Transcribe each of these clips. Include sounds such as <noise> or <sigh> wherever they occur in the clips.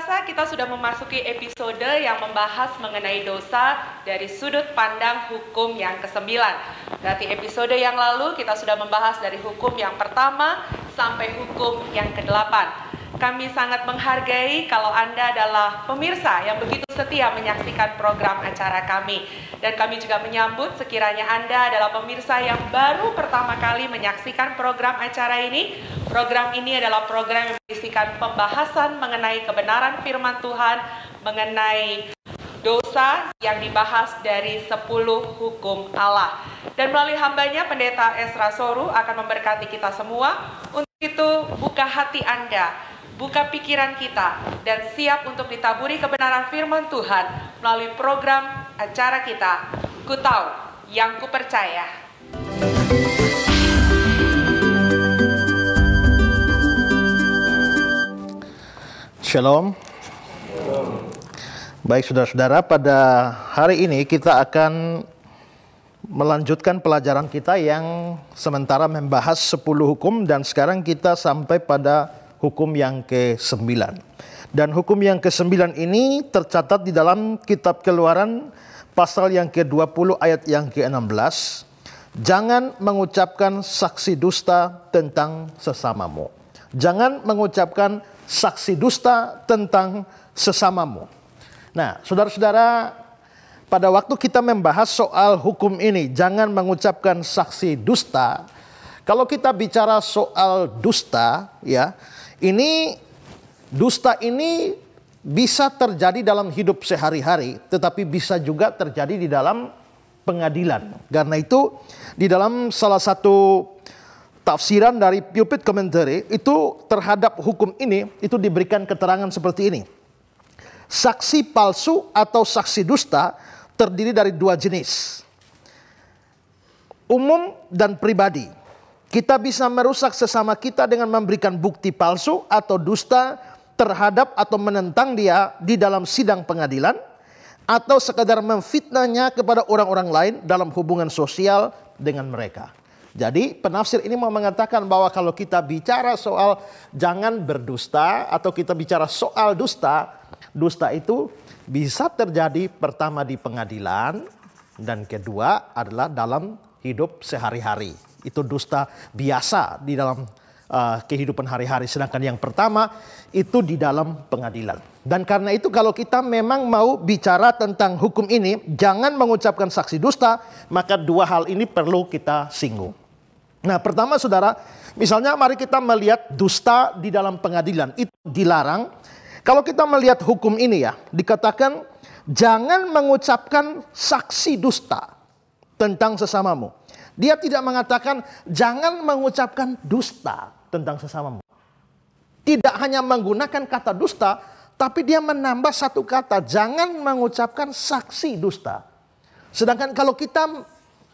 terasa kita sudah memasuki episode yang membahas mengenai dosa dari sudut pandang hukum yang kesembilan. 9 Berarti episode yang lalu kita sudah membahas dari hukum yang pertama sampai hukum yang kedelapan. Kami sangat menghargai kalau Anda adalah pemirsa yang begitu setia menyaksikan program acara kami. Dan kami juga menyambut sekiranya Anda adalah pemirsa yang baru pertama kali menyaksikan program acara ini. Program ini adalah program yang berisikan pembahasan mengenai kebenaran firman Tuhan, mengenai dosa yang dibahas dari 10 hukum Allah. Dan melalui hambanya Pendeta Esra Soru akan memberkati kita semua. Untuk itu buka hati Anda buka pikiran kita, dan siap untuk ditaburi kebenaran firman Tuhan melalui program acara kita, Ku Tahu Yang Ku Percaya. Shalom. Baik saudara-saudara, pada hari ini kita akan melanjutkan pelajaran kita yang sementara membahas 10 hukum dan sekarang kita sampai pada hukum yang ke-9. Dan hukum yang ke-9 ini tercatat di dalam kitab Keluaran pasal yang ke-20 ayat yang ke-16. Jangan mengucapkan saksi dusta tentang sesamamu. Jangan mengucapkan saksi dusta tentang sesamamu. Nah, saudara-saudara, pada waktu kita membahas soal hukum ini, jangan mengucapkan saksi dusta. Kalau kita bicara soal dusta, ya, ini dusta ini bisa terjadi dalam hidup sehari-hari, tetapi bisa juga terjadi di dalam pengadilan. Karena itu di dalam salah satu tafsiran dari Pulpit Commentary itu terhadap hukum ini itu diberikan keterangan seperti ini. Saksi palsu atau saksi dusta terdiri dari dua jenis. Umum dan pribadi. Kita bisa merusak sesama kita dengan memberikan bukti palsu atau dusta terhadap atau menentang dia di dalam sidang pengadilan atau sekadar memfitnahnya kepada orang-orang lain dalam hubungan sosial dengan mereka. Jadi penafsir ini mau mengatakan bahwa kalau kita bicara soal jangan berdusta atau kita bicara soal dusta, dusta itu bisa terjadi pertama di pengadilan dan kedua adalah dalam hidup sehari-hari. Itu dusta biasa di dalam uh, kehidupan hari-hari. Sedangkan yang pertama itu di dalam pengadilan. Dan karena itu kalau kita memang mau bicara tentang hukum ini, jangan mengucapkan saksi dusta, maka dua hal ini perlu kita singgung. Nah pertama saudara, misalnya mari kita melihat dusta di dalam pengadilan. Itu dilarang. Kalau kita melihat hukum ini ya, dikatakan jangan mengucapkan saksi dusta tentang sesamamu. Dia tidak mengatakan jangan mengucapkan dusta tentang sesamamu. Tidak hanya menggunakan kata dusta, tapi dia menambah satu kata, jangan mengucapkan saksi dusta. Sedangkan kalau kita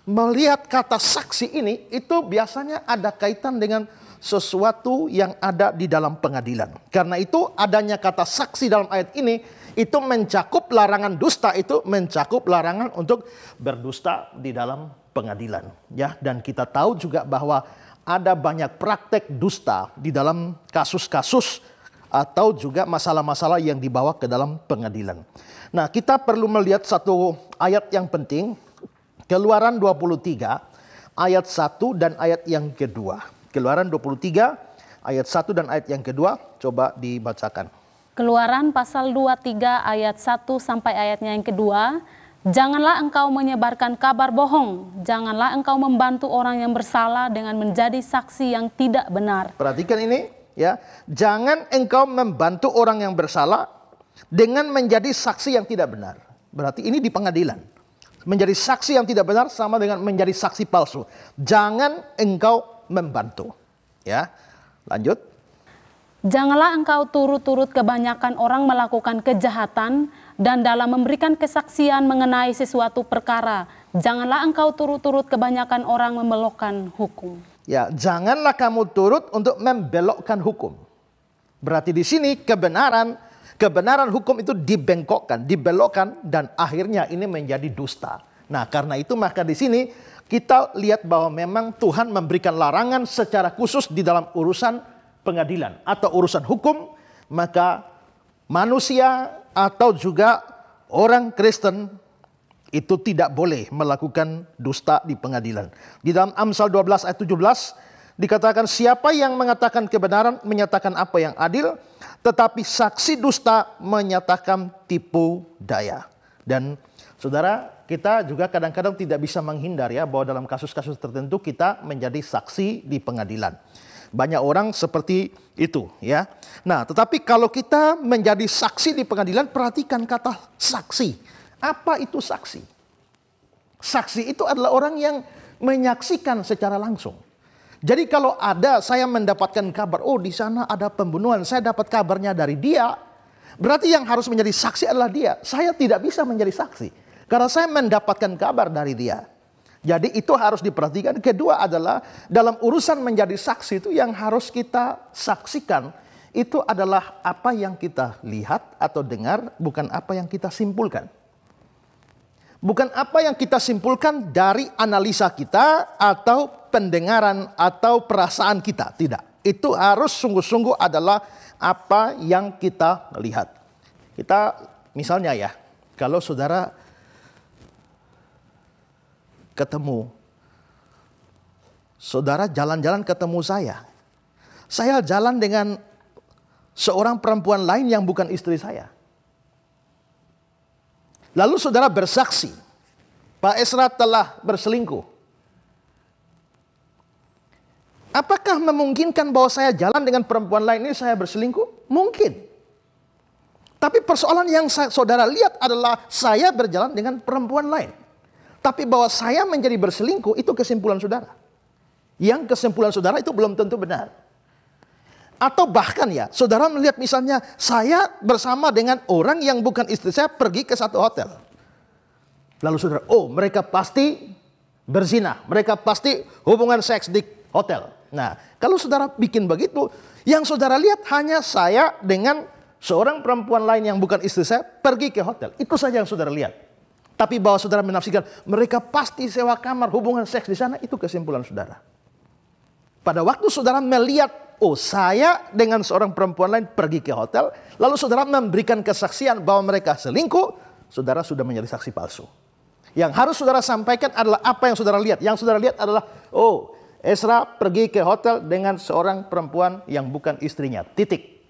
melihat kata saksi ini, itu biasanya ada kaitan dengan sesuatu yang ada di dalam pengadilan. Karena itu adanya kata saksi dalam ayat ini itu mencakup larangan dusta itu mencakup larangan untuk berdusta di dalam pengadilan ya dan kita tahu juga bahwa ada banyak praktek dusta di dalam kasus-kasus atau juga masalah-masalah yang dibawa ke dalam pengadilan. Nah, kita perlu melihat satu ayat yang penting, Keluaran 23 ayat 1 dan ayat yang kedua. Keluaran 23 ayat 1 dan ayat yang kedua coba dibacakan. Keluaran pasal 23 ayat 1 sampai ayatnya yang kedua. Janganlah engkau menyebarkan kabar bohong, janganlah engkau membantu orang yang bersalah dengan menjadi saksi yang tidak benar. Perhatikan ini ya, jangan engkau membantu orang yang bersalah dengan menjadi saksi yang tidak benar. Berarti ini di pengadilan. Menjadi saksi yang tidak benar sama dengan menjadi saksi palsu. Jangan engkau membantu. Ya. Lanjut. Janganlah engkau turut-turut kebanyakan orang melakukan kejahatan dan dalam memberikan kesaksian mengenai sesuatu perkara, janganlah engkau turut-turut kebanyakan orang membelokkan hukum. Ya, janganlah kamu turut untuk membelokkan hukum. Berarti di sini kebenaran kebenaran hukum itu dibengkokkan, dibelokkan dan akhirnya ini menjadi dusta. Nah, karena itu maka di sini kita lihat bahwa memang Tuhan memberikan larangan secara khusus di dalam urusan pengadilan atau urusan hukum, maka manusia atau juga orang Kristen itu tidak boleh melakukan dusta di pengadilan. Di dalam Amsal 12 ayat 17 dikatakan siapa yang mengatakan kebenaran menyatakan apa yang adil tetapi saksi dusta menyatakan tipu daya. Dan saudara kita juga kadang-kadang tidak bisa menghindar ya bahwa dalam kasus-kasus tertentu kita menjadi saksi di pengadilan. Banyak orang seperti itu ya. Nah, tetapi kalau kita menjadi saksi di pengadilan, perhatikan kata saksi. Apa itu saksi? Saksi itu adalah orang yang menyaksikan secara langsung. Jadi kalau ada saya mendapatkan kabar, oh di sana ada pembunuhan, saya dapat kabarnya dari dia, berarti yang harus menjadi saksi adalah dia. Saya tidak bisa menjadi saksi karena saya mendapatkan kabar dari dia. Jadi itu harus diperhatikan. Kedua adalah dalam urusan menjadi saksi itu yang harus kita saksikan itu adalah apa yang kita lihat atau dengar, bukan apa yang kita simpulkan. Bukan apa yang kita simpulkan dari analisa kita atau pendengaran atau perasaan kita, tidak. Itu harus sungguh-sungguh adalah apa yang kita lihat. Kita misalnya ya, kalau saudara ketemu. Saudara jalan-jalan ketemu saya. Saya jalan dengan seorang perempuan lain yang bukan istri saya. Lalu saudara bersaksi, Pak Esra telah berselingkuh. Apakah memungkinkan bahwa saya jalan dengan perempuan lain ini saya berselingkuh? Mungkin. Tapi persoalan yang saudara lihat adalah saya berjalan dengan perempuan lain. Tapi bahwa saya menjadi berselingkuh itu kesimpulan saudara. Yang kesimpulan saudara itu belum tentu benar. Atau bahkan ya, saudara melihat misalnya saya bersama dengan orang yang bukan istri saya pergi ke satu hotel. Lalu saudara, oh mereka pasti berzina. Mereka pasti hubungan seks di hotel. Nah, kalau saudara bikin begitu, yang saudara lihat hanya saya dengan seorang perempuan lain yang bukan istri saya pergi ke hotel. Itu saja yang saudara lihat. Tapi bahwa saudara menafsirkan mereka pasti sewa kamar hubungan seks di sana itu kesimpulan saudara. Pada waktu saudara melihat oh saya dengan seorang perempuan lain pergi ke hotel lalu saudara memberikan kesaksian bahwa mereka selingkuh saudara sudah menjadi saksi palsu. Yang harus saudara sampaikan adalah apa yang saudara lihat. Yang saudara lihat adalah oh Esra pergi ke hotel dengan seorang perempuan yang bukan istrinya. Titik.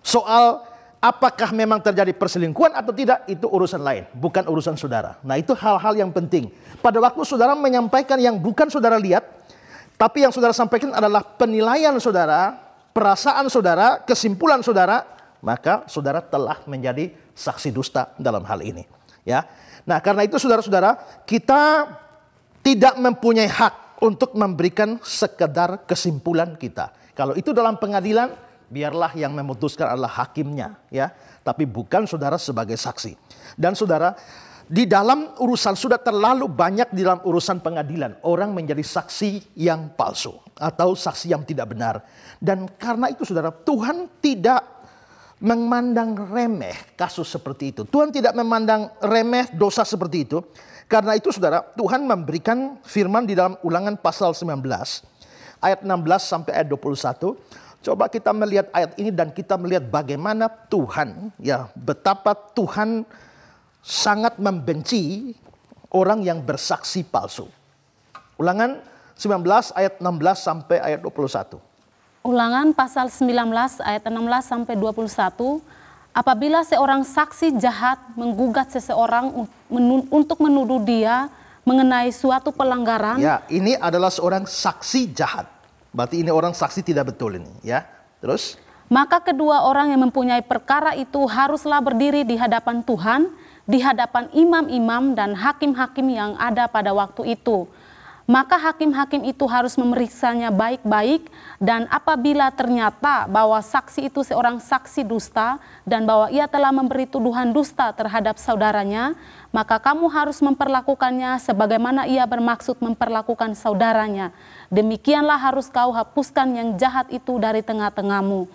Soal Apakah memang terjadi perselingkuhan atau tidak itu urusan lain, bukan urusan saudara. Nah, itu hal-hal yang penting. Pada waktu saudara menyampaikan yang bukan saudara lihat, tapi yang saudara sampaikan adalah penilaian saudara, perasaan saudara, kesimpulan saudara, maka saudara telah menjadi saksi dusta dalam hal ini, ya. Nah, karena itu saudara-saudara, kita tidak mempunyai hak untuk memberikan sekedar kesimpulan kita. Kalau itu dalam pengadilan biarlah yang memutuskan adalah hakimnya ya, tapi bukan saudara sebagai saksi. Dan saudara di dalam urusan sudah terlalu banyak di dalam urusan pengadilan orang menjadi saksi yang palsu atau saksi yang tidak benar. Dan karena itu saudara Tuhan tidak memandang remeh kasus seperti itu. Tuhan tidak memandang remeh dosa seperti itu. Karena itu saudara, Tuhan memberikan firman di dalam ulangan pasal 19 ayat 16 sampai ayat 21. Coba kita melihat ayat ini dan kita melihat bagaimana Tuhan, ya betapa Tuhan sangat membenci orang yang bersaksi palsu. Ulangan 19 ayat 16 sampai ayat 21. Ulangan pasal 19 ayat 16 sampai 21. Apabila seorang saksi jahat menggugat seseorang untuk menuduh dia mengenai suatu pelanggaran. Ya, ini adalah seorang saksi jahat Berarti ini orang saksi tidak betul ini, ya. Terus? Maka kedua orang yang mempunyai perkara itu haruslah berdiri di hadapan Tuhan, di hadapan imam-imam dan hakim-hakim yang ada pada waktu itu maka hakim-hakim itu harus memeriksanya baik-baik dan apabila ternyata bahwa saksi itu seorang saksi dusta dan bahwa ia telah memberi tuduhan dusta terhadap saudaranya, maka kamu harus memperlakukannya sebagaimana ia bermaksud memperlakukan saudaranya. Demikianlah harus kau hapuskan yang jahat itu dari tengah-tengahmu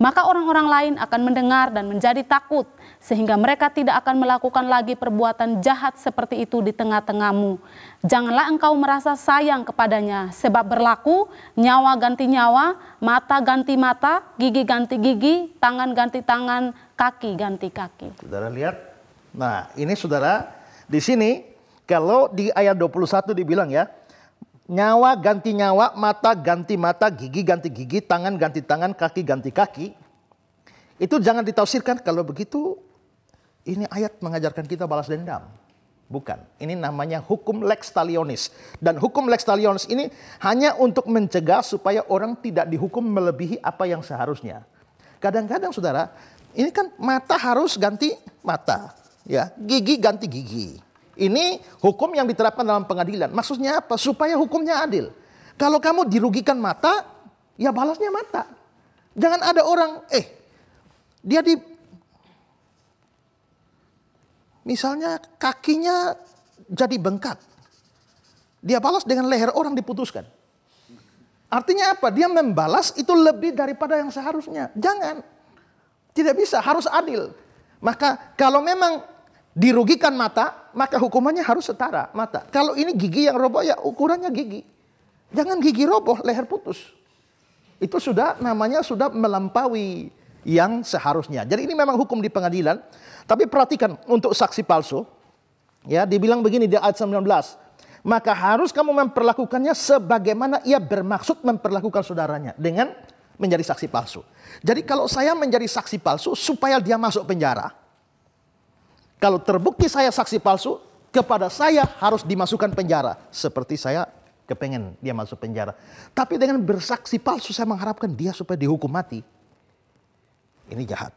maka orang-orang lain akan mendengar dan menjadi takut, sehingga mereka tidak akan melakukan lagi perbuatan jahat seperti itu di tengah-tengahmu. Janganlah engkau merasa sayang kepadanya, sebab berlaku nyawa ganti nyawa, mata ganti mata, gigi ganti gigi, tangan ganti tangan, kaki ganti kaki. Saudara lihat, nah ini saudara di sini kalau di ayat 21 dibilang ya, nyawa ganti nyawa, mata ganti mata, gigi ganti gigi, tangan ganti tangan, kaki ganti kaki. Itu jangan ditafsirkan kalau begitu ini ayat mengajarkan kita balas dendam. Bukan, ini namanya hukum lex talionis. Dan hukum lex talionis ini hanya untuk mencegah supaya orang tidak dihukum melebihi apa yang seharusnya. Kadang-kadang saudara, ini kan mata harus ganti mata, ya gigi ganti gigi ini hukum yang diterapkan dalam pengadilan. Maksudnya apa? Supaya hukumnya adil. Kalau kamu dirugikan mata, ya balasnya mata. Jangan ada orang, eh, dia di misalnya kakinya jadi bengkak. Dia balas dengan leher orang diputuskan. Artinya apa? Dia membalas itu lebih daripada yang seharusnya. Jangan. Tidak bisa, harus adil. Maka kalau memang dirugikan mata, maka hukumannya harus setara mata. Kalau ini gigi yang roboh ya ukurannya gigi. Jangan gigi roboh, leher putus. Itu sudah namanya sudah melampaui yang seharusnya. Jadi ini memang hukum di pengadilan. Tapi perhatikan untuk saksi palsu. Ya, dibilang begini di ayat 19. Maka harus kamu memperlakukannya sebagaimana ia bermaksud memperlakukan saudaranya. Dengan menjadi saksi palsu. Jadi kalau saya menjadi saksi palsu supaya dia masuk penjara kalau terbukti saya saksi palsu, kepada saya harus dimasukkan penjara. Seperti saya kepengen dia masuk penjara. Tapi dengan bersaksi palsu saya mengharapkan dia supaya dihukum mati. Ini jahat.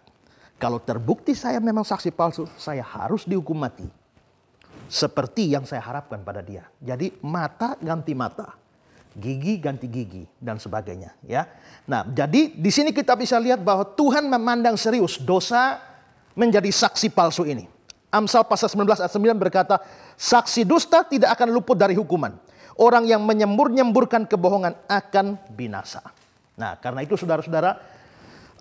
Kalau terbukti saya memang saksi palsu, saya harus dihukum mati. Seperti yang saya harapkan pada dia. Jadi mata ganti mata, gigi ganti gigi dan sebagainya, ya. Nah, jadi di sini kita bisa lihat bahwa Tuhan memandang serius dosa menjadi saksi palsu ini. Amsal pasal 19 ayat 9 berkata, saksi dusta tidak akan luput dari hukuman. Orang yang menyembur-nyemburkan kebohongan akan binasa. Nah, karena itu saudara-saudara,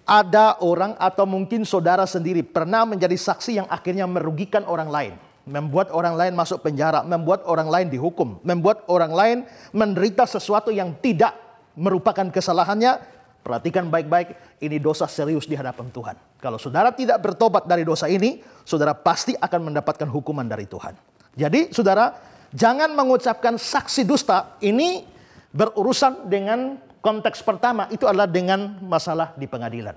ada orang atau mungkin saudara sendiri pernah menjadi saksi yang akhirnya merugikan orang lain. Membuat orang lain masuk penjara, membuat orang lain dihukum, membuat orang lain menderita sesuatu yang tidak merupakan kesalahannya Perhatikan baik-baik, ini dosa serius di hadapan Tuhan. Kalau saudara tidak bertobat dari dosa ini, saudara pasti akan mendapatkan hukuman dari Tuhan. Jadi saudara, jangan mengucapkan saksi dusta. Ini berurusan dengan konteks pertama, itu adalah dengan masalah di pengadilan.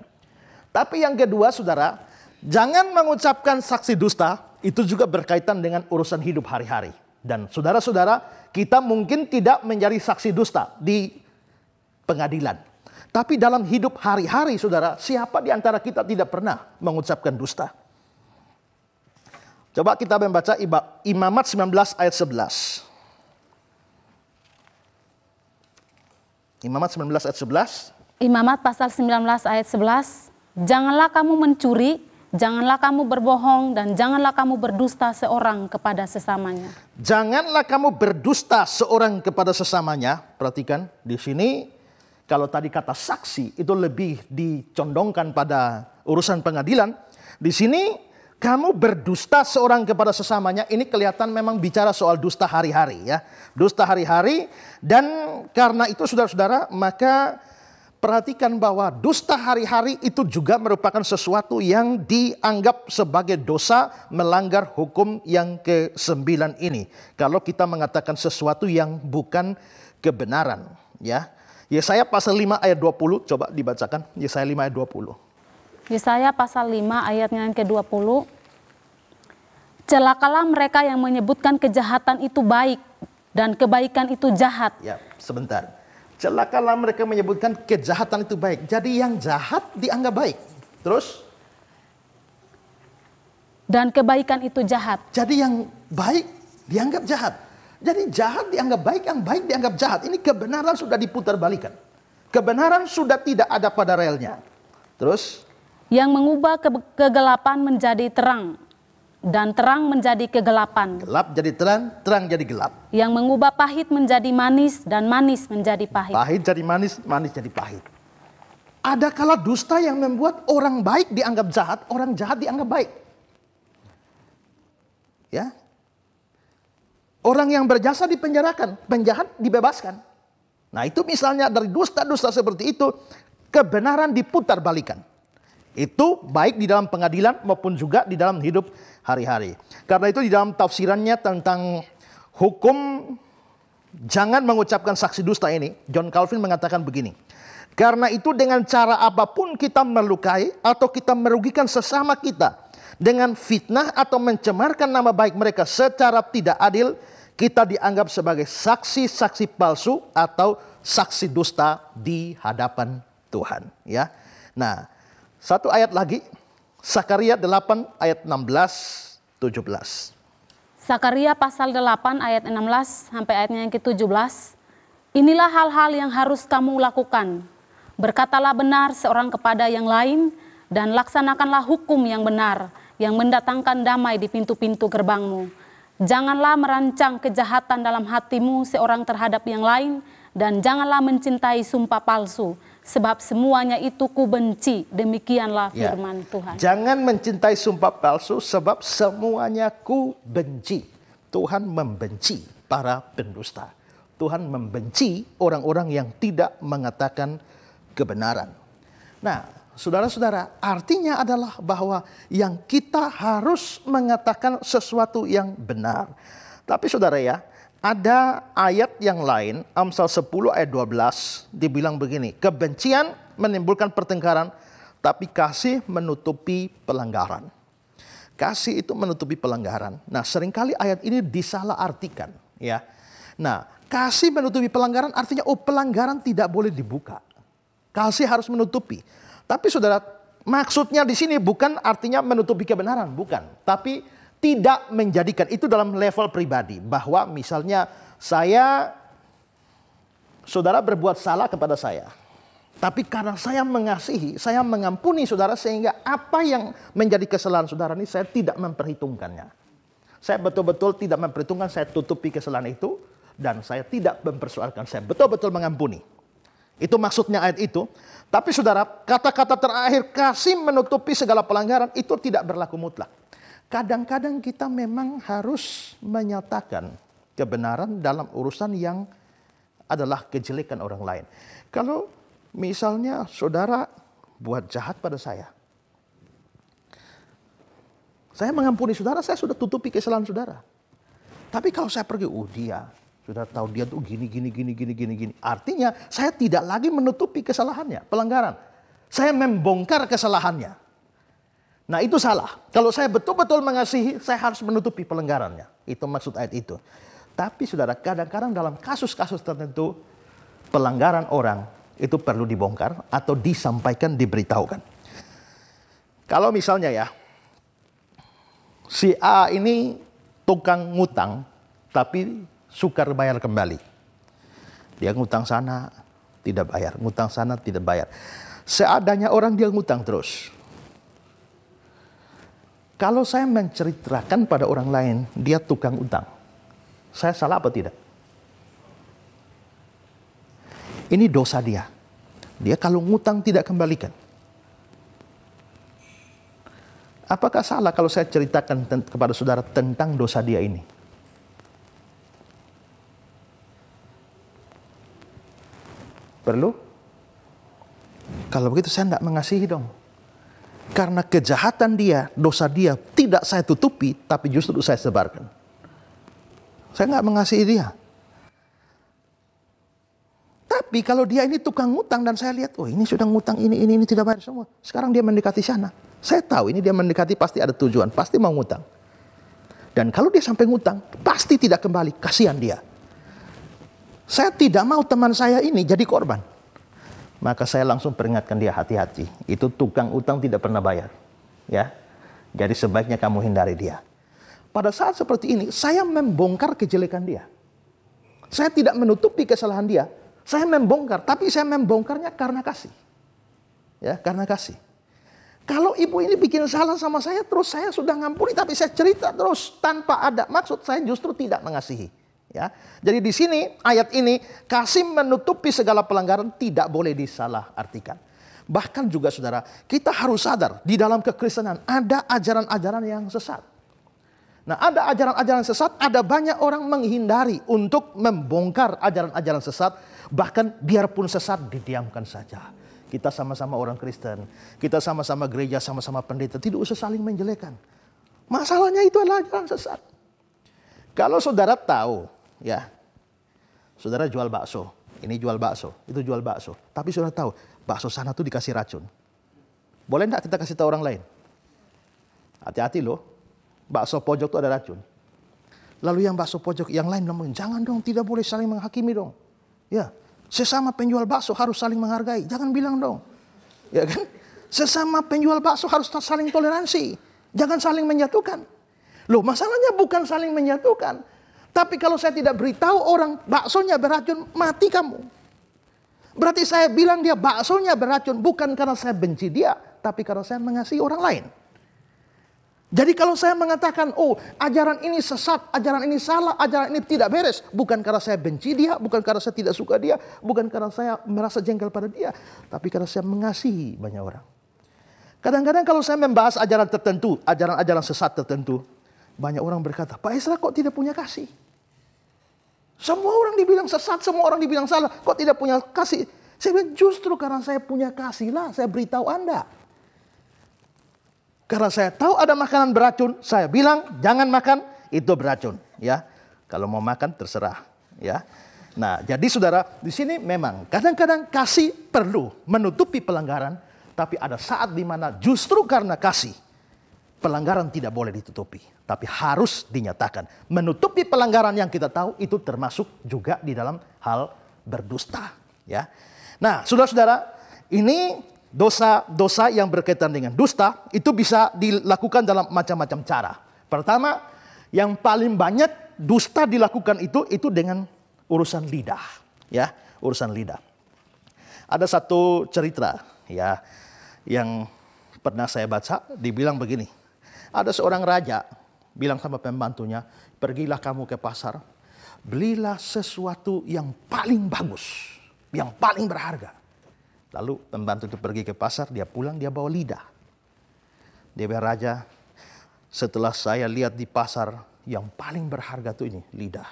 Tapi yang kedua saudara, jangan mengucapkan saksi dusta, itu juga berkaitan dengan urusan hidup hari-hari. Dan saudara-saudara, kita mungkin tidak menjadi saksi dusta di pengadilan. Tapi dalam hidup hari-hari saudara, siapa di antara kita tidak pernah mengucapkan dusta? Coba kita membaca Imamat 19 ayat 11. Imamat 19 ayat 11. Imamat pasal 19 ayat 11. Janganlah kamu mencuri, janganlah kamu berbohong, dan janganlah kamu berdusta seorang kepada sesamanya. Janganlah kamu berdusta seorang kepada sesamanya. Perhatikan di sini kalau tadi kata saksi itu lebih dicondongkan pada urusan pengadilan, di sini kamu berdusta seorang kepada sesamanya ini kelihatan memang bicara soal dusta hari-hari ya. Dusta hari-hari dan karena itu saudara-saudara maka perhatikan bahwa dusta hari-hari itu juga merupakan sesuatu yang dianggap sebagai dosa melanggar hukum yang ke-9 ini. Kalau kita mengatakan sesuatu yang bukan kebenaran ya. Yesaya pasal 5 ayat 20, coba dibacakan. Yesaya 5 ayat 20. Yesaya pasal 5 ayat yang ke-20. Celakalah mereka yang menyebutkan kejahatan itu baik dan kebaikan itu jahat. Ya, sebentar. Celakalah mereka menyebutkan kejahatan itu baik. Jadi yang jahat dianggap baik. Terus? Dan kebaikan itu jahat. Jadi yang baik dianggap jahat. Jadi jahat dianggap baik, yang baik dianggap jahat. Ini kebenaran sudah diputar balikan. Kebenaran sudah tidak ada pada relnya. Terus? Yang mengubah ke kegelapan menjadi terang. Dan terang menjadi kegelapan. Gelap jadi terang, terang jadi gelap. Yang mengubah pahit menjadi manis dan manis menjadi pahit. Pahit jadi manis, manis jadi pahit. Ada kala dusta yang membuat orang baik dianggap jahat, orang jahat dianggap baik. Ya, Orang yang berjasa dipenjarakan, penjahat dibebaskan. Nah itu misalnya dari dusta-dusta seperti itu, kebenaran diputar balikan. Itu baik di dalam pengadilan maupun juga di dalam hidup hari-hari. Karena itu di dalam tafsirannya tentang hukum jangan mengucapkan saksi dusta ini, John Calvin mengatakan begini. Karena itu dengan cara apapun kita melukai atau kita merugikan sesama kita dengan fitnah atau mencemarkan nama baik mereka secara tidak adil, kita dianggap sebagai saksi-saksi palsu atau saksi dusta di hadapan Tuhan ya. Nah, satu ayat lagi Sakaria 8 ayat 16 17. Sakaria pasal 8 ayat 16 sampai ayatnya yang ke-17. Inilah hal-hal yang harus kamu lakukan. Berkatalah benar seorang kepada yang lain dan laksanakanlah hukum yang benar yang mendatangkan damai di pintu-pintu gerbangmu Janganlah merancang kejahatan dalam hatimu seorang terhadap yang lain, dan janganlah mencintai sumpah palsu, sebab semuanya itu ku benci. Demikianlah ya. firman ya. Tuhan. Jangan mencintai sumpah palsu, sebab semuanya ku benci. Tuhan membenci para pendusta. Tuhan membenci orang-orang yang tidak mengatakan kebenaran. Nah, saudara-saudara, artinya adalah bahwa yang kita harus mengatakan sesuatu yang benar. Tapi saudara ya, ada ayat yang lain, Amsal 10 ayat 12 dibilang begini, kebencian menimbulkan pertengkaran, tapi kasih menutupi pelanggaran. Kasih itu menutupi pelanggaran. Nah, seringkali ayat ini disalahartikan, ya. Nah, kasih menutupi pelanggaran artinya oh pelanggaran tidak boleh dibuka. Kasih harus menutupi. Tapi saudara, maksudnya di sini bukan artinya menutupi kebenaran, bukan. Tapi tidak menjadikan itu dalam level pribadi bahwa misalnya saya saudara berbuat salah kepada saya. Tapi karena saya mengasihi, saya mengampuni saudara sehingga apa yang menjadi kesalahan saudara ini saya tidak memperhitungkannya. Saya betul-betul tidak memperhitungkan, saya tutupi kesalahan itu dan saya tidak mempersoalkan, saya betul-betul mengampuni. Itu maksudnya ayat itu. Tapi saudara, kata-kata terakhir kasih menutupi segala pelanggaran itu tidak berlaku mutlak. Kadang-kadang kita memang harus menyatakan kebenaran dalam urusan yang adalah kejelekan orang lain. Kalau misalnya saudara buat jahat pada saya, saya mengampuni saudara, saya sudah tutupi kesalahan saudara. Tapi kalau saya pergi, oh dia sudah tahu dia tuh gini, gini, gini, gini, gini, gini. Artinya saya tidak lagi menutupi kesalahannya, pelanggaran. Saya membongkar kesalahannya. Nah itu salah. Kalau saya betul-betul mengasihi, saya harus menutupi pelanggarannya. Itu maksud ayat itu. Tapi saudara, kadang-kadang dalam kasus-kasus tertentu, pelanggaran orang itu perlu dibongkar atau disampaikan, diberitahukan. Kalau misalnya ya, si A ini tukang ngutang, tapi sukar bayar kembali. Dia ngutang sana, tidak bayar. Ngutang sana, tidak bayar. Seadanya orang dia ngutang terus. Kalau saya menceritakan pada orang lain, dia tukang utang. Saya salah apa tidak? Ini dosa dia. Dia kalau ngutang tidak kembalikan. Apakah salah kalau saya ceritakan kepada saudara tentang dosa dia ini? Perlu? Kalau begitu saya tidak mengasihi dong. Karena kejahatan dia, dosa dia tidak saya tutupi, tapi justru saya sebarkan. Saya nggak mengasihi dia. Tapi kalau dia ini tukang ngutang dan saya lihat, oh ini sudah ngutang ini, ini, ini tidak bayar semua. Sekarang dia mendekati sana. Saya tahu ini dia mendekati pasti ada tujuan, pasti mau ngutang. Dan kalau dia sampai ngutang, pasti tidak kembali. Kasihan dia. Saya tidak mau teman saya ini jadi korban. Maka saya langsung peringatkan dia hati-hati. Itu tukang utang tidak pernah bayar. Ya. Jadi sebaiknya kamu hindari dia. Pada saat seperti ini, saya membongkar kejelekan dia. Saya tidak menutupi kesalahan dia. Saya membongkar, tapi saya membongkarnya karena kasih. Ya, karena kasih. Kalau ibu ini bikin salah sama saya, terus saya sudah ngampuni, tapi saya cerita terus tanpa ada maksud, saya justru tidak mengasihi. Ya. Jadi di sini ayat ini kasih menutupi segala pelanggaran tidak boleh disalahartikan. Bahkan juga saudara, kita harus sadar di dalam kekristenan ada ajaran-ajaran yang sesat. Nah ada ajaran-ajaran sesat, ada banyak orang menghindari untuk membongkar ajaran-ajaran sesat. Bahkan biarpun sesat didiamkan saja. Kita sama-sama orang Kristen, kita sama-sama gereja, sama-sama pendeta, tidak usah saling menjelekan. Masalahnya itu adalah ajaran sesat. Kalau saudara tahu ya. Saudara jual bakso, ini jual bakso, itu jual bakso. Tapi saudara tahu, bakso sana tuh dikasih racun. Boleh enggak kita kasih tahu orang lain? Hati-hati loh, bakso pojok tuh ada racun. Lalu yang bakso pojok, yang lain ngomong, jangan dong, tidak boleh saling menghakimi dong. Ya, sesama penjual bakso harus saling menghargai, jangan bilang dong. Ya kan? Sesama penjual bakso harus saling toleransi, jangan saling menyatukan. Loh, masalahnya bukan saling menyatukan, tapi kalau saya tidak beritahu orang baksonya beracun, mati kamu. Berarti saya bilang dia baksonya beracun bukan karena saya benci dia, tapi karena saya mengasihi orang lain. Jadi kalau saya mengatakan, oh ajaran ini sesat, ajaran ini salah, ajaran ini tidak beres. Bukan karena saya benci dia, bukan karena saya tidak suka dia, bukan karena saya merasa jengkel pada dia. Tapi karena saya mengasihi banyak orang. Kadang-kadang kalau saya membahas ajaran tertentu, ajaran-ajaran sesat tertentu. Banyak orang berkata, Pak Isra kok tidak punya kasih? Semua orang dibilang sesat, semua orang dibilang salah. Kok tidak punya kasih? Saya bilang justru karena saya punya kasih lah, saya beritahu Anda. Karena saya tahu ada makanan beracun, saya bilang jangan makan, itu beracun. Ya, kalau mau makan terserah. Ya, nah jadi saudara di sini memang kadang-kadang kasih perlu menutupi pelanggaran, tapi ada saat di mana justru karena kasih pelanggaran tidak boleh ditutupi tapi harus dinyatakan. Menutupi pelanggaran yang kita tahu itu termasuk juga di dalam hal berdusta, ya. Nah, Saudara-saudara, ini dosa-dosa yang berkaitan dengan dusta itu bisa dilakukan dalam macam-macam cara. Pertama, yang paling banyak dusta dilakukan itu itu dengan urusan lidah, ya, urusan lidah. Ada satu cerita, ya, yang pernah saya baca dibilang begini. Ada seorang raja bilang sama pembantunya, pergilah kamu ke pasar, belilah sesuatu yang paling bagus, yang paling berharga. Lalu pembantu itu pergi ke pasar, dia pulang, dia bawa lidah. Dia bilang, Raja, setelah saya lihat di pasar, yang paling berharga tuh ini, lidah.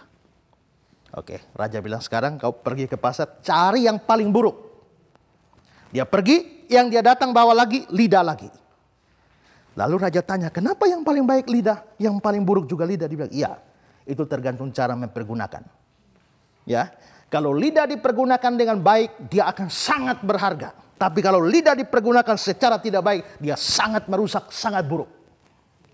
Oke, Raja bilang sekarang kau pergi ke pasar, cari yang paling buruk. Dia pergi, yang dia datang bawa lagi, lidah lagi. Lalu raja tanya, kenapa yang paling baik lidah, yang paling buruk juga lidah? Dia bilang, iya, itu tergantung cara mempergunakan. Ya, kalau lidah dipergunakan dengan baik, dia akan sangat berharga. Tapi kalau lidah dipergunakan secara tidak baik, dia sangat merusak, sangat buruk.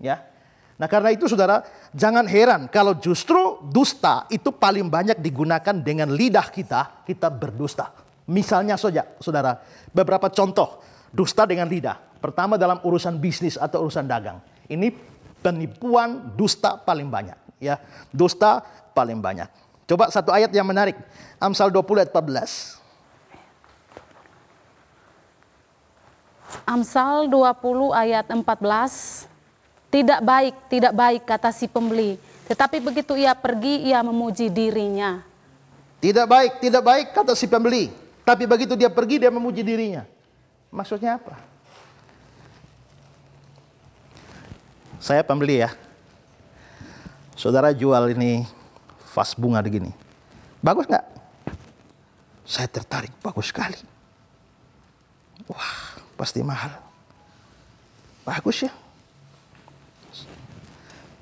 Ya. Nah, karena itu Saudara, jangan heran kalau justru dusta itu paling banyak digunakan dengan lidah kita, kita berdusta. Misalnya saja, Saudara, beberapa contoh dusta dengan lidah. Pertama dalam urusan bisnis atau urusan dagang. Ini penipuan dusta paling banyak ya. Dusta paling banyak. Coba satu ayat yang menarik. Amsal 20 ayat 14. Amsal 20 ayat 14. Tidak baik, tidak baik kata si pembeli. Tetapi begitu ia pergi, ia memuji dirinya. Tidak baik, tidak baik kata si pembeli. Tapi begitu dia pergi, dia memuji dirinya. Maksudnya apa? Saya pembeli ya. Saudara jual ini vas bunga begini. Bagus nggak? Saya tertarik, bagus sekali. Wah, pasti mahal. Bagus ya.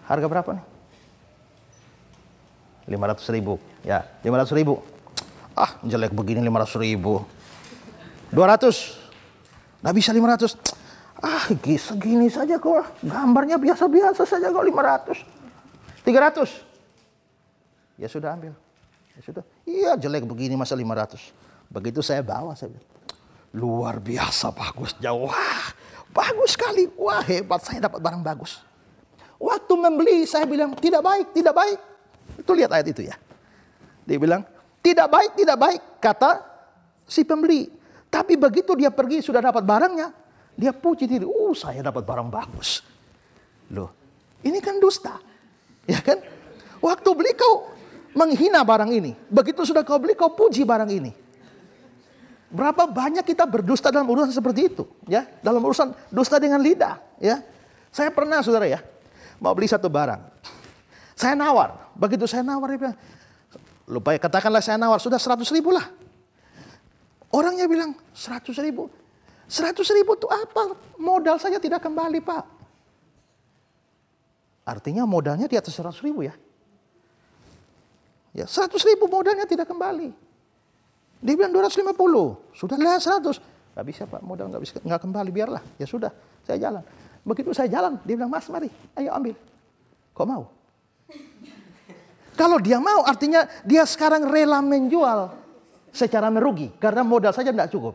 Harga berapa nih? 500 ribu. Ya, 500 ribu. Ah, jelek begini 500 ribu. 200. Nggak bisa 500. Ah, segini saja kok. Gambarnya biasa-biasa saja kok 500. 300. Ya sudah ambil. Ya sudah. Iya jelek begini masa 500. Begitu saya bawa saya bilang, luar biasa bagus jauh. Wah, bagus sekali. Wah, hebat saya dapat barang bagus. Waktu membeli saya bilang tidak baik, tidak baik. Itu lihat ayat itu ya. Dia bilang, tidak baik, tidak baik, kata si pembeli. Tapi begitu dia pergi sudah dapat barangnya, dia puji diri, "Uh, saya dapat barang bagus." Loh, ini kan dusta. Ya kan? Waktu beli kau menghina barang ini. Begitu sudah kau beli kau puji barang ini. Berapa banyak kita berdusta dalam urusan seperti itu, ya? Dalam urusan dusta dengan lidah, ya. Saya pernah Saudara ya, mau beli satu barang. Saya nawar, begitu saya nawar dia bilang, lupa katakanlah saya nawar, sudah 100 ribu lah. Orangnya bilang, 100 ribu. 100 ribu itu apa? Modal saja tidak kembali, Pak. Artinya modalnya di atas 100 ribu ya. Ya, 100 ribu modalnya tidak kembali. Dia bilang 250. Sudahlah 100. Gak bisa Pak, modal gak bisa. Gak kembali, biarlah. Ya sudah, saya jalan. Begitu saya jalan, dia bilang, Mas mari, ayo ambil. Kok mau? <laughs> Kalau dia mau artinya dia sekarang rela menjual secara merugi karena modal saja tidak cukup.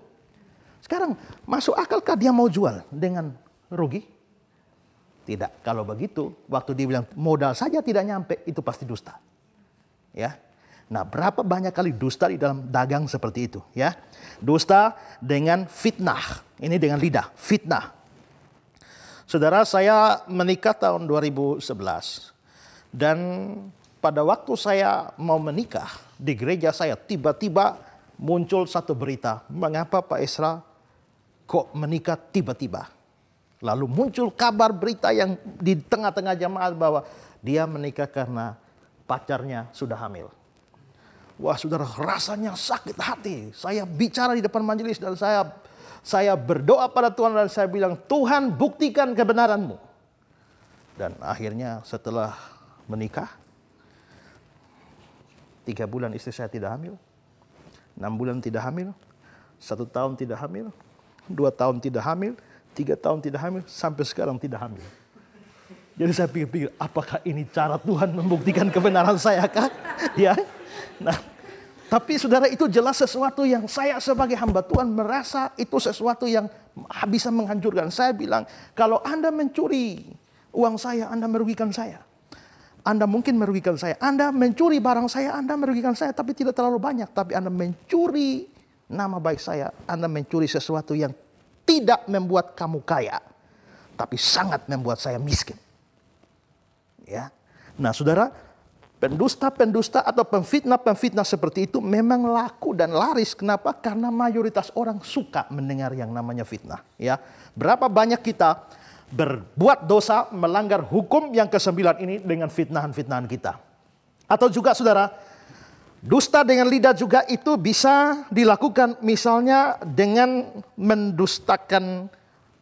Sekarang masuk akalkah dia mau jual dengan rugi? Tidak. Kalau begitu, waktu dia bilang modal saja tidak nyampe, itu pasti dusta. Ya. Nah, berapa banyak kali dusta di dalam dagang seperti itu, ya? Dusta dengan fitnah. Ini dengan lidah, fitnah. Saudara, saya menikah tahun 2011. Dan pada waktu saya mau menikah di gereja saya tiba-tiba muncul satu berita, mengapa Pak Isra kok menikah tiba-tiba? Lalu muncul kabar berita yang di tengah-tengah jamaah bahwa dia menikah karena pacarnya sudah hamil. Wah saudara rasanya sakit hati. Saya bicara di depan majelis dan saya saya berdoa pada Tuhan dan saya bilang Tuhan buktikan kebenaranmu. Dan akhirnya setelah menikah, tiga bulan istri saya tidak hamil enam bulan tidak hamil, satu tahun tidak hamil, dua tahun tidak hamil, tiga tahun tidak hamil, sampai sekarang tidak hamil. Jadi saya pikir-pikir, apakah ini cara Tuhan membuktikan kebenaran saya kah? <laughs> ya. Nah, tapi saudara itu jelas sesuatu yang saya sebagai hamba Tuhan merasa itu sesuatu yang bisa menghancurkan. Saya bilang, kalau Anda mencuri uang saya, Anda merugikan saya. Anda mungkin merugikan saya. Anda mencuri barang saya, Anda merugikan saya, tapi tidak terlalu banyak. Tapi Anda mencuri nama baik saya. Anda mencuri sesuatu yang tidak membuat kamu kaya, tapi sangat membuat saya miskin. Ya. Nah, Saudara, pendusta-pendusta atau pemfitnah-pemfitnah seperti itu memang laku dan laris. Kenapa? Karena mayoritas orang suka mendengar yang namanya fitnah, ya. Berapa banyak kita berbuat dosa, melanggar hukum yang kesembilan ini dengan fitnahan-fitnahan kita. Atau juga saudara, dusta dengan lidah juga itu bisa dilakukan misalnya dengan mendustakan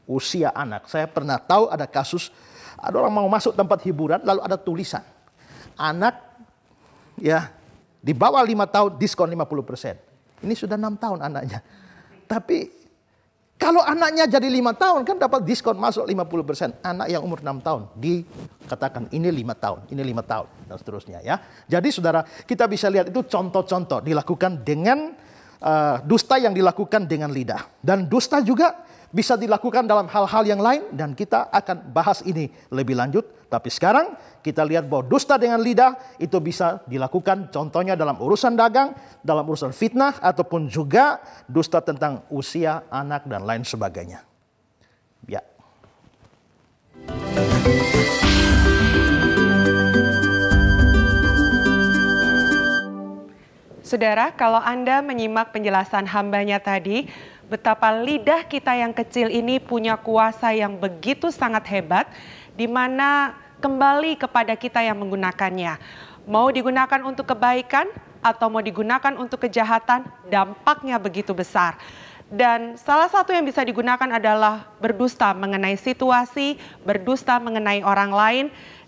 usia anak. Saya pernah tahu ada kasus ada orang mau masuk tempat hiburan lalu ada tulisan anak ya di bawah lima tahun diskon 50 persen. Ini sudah enam tahun anaknya. Tapi kalau anaknya jadi lima tahun kan dapat diskon masuk 50%. Anak yang umur enam tahun dikatakan ini lima tahun, ini lima tahun dan seterusnya ya. Jadi saudara kita bisa lihat itu contoh-contoh dilakukan dengan uh, dusta yang dilakukan dengan lidah dan dusta juga bisa dilakukan dalam hal-hal yang lain dan kita akan bahas ini lebih lanjut. Tapi sekarang kita lihat bahwa dusta dengan lidah itu bisa dilakukan contohnya dalam urusan dagang, dalam urusan fitnah ataupun juga dusta tentang usia anak dan lain sebagainya. Ya. Saudara, kalau Anda menyimak penjelasan hambanya tadi, betapa lidah kita yang kecil ini punya kuasa yang begitu sangat hebat, di mana kembali kepada kita yang menggunakannya. Mau digunakan untuk kebaikan atau mau digunakan untuk kejahatan, dampaknya begitu besar. Dan salah satu yang bisa digunakan adalah berdusta mengenai situasi, berdusta mengenai orang lain,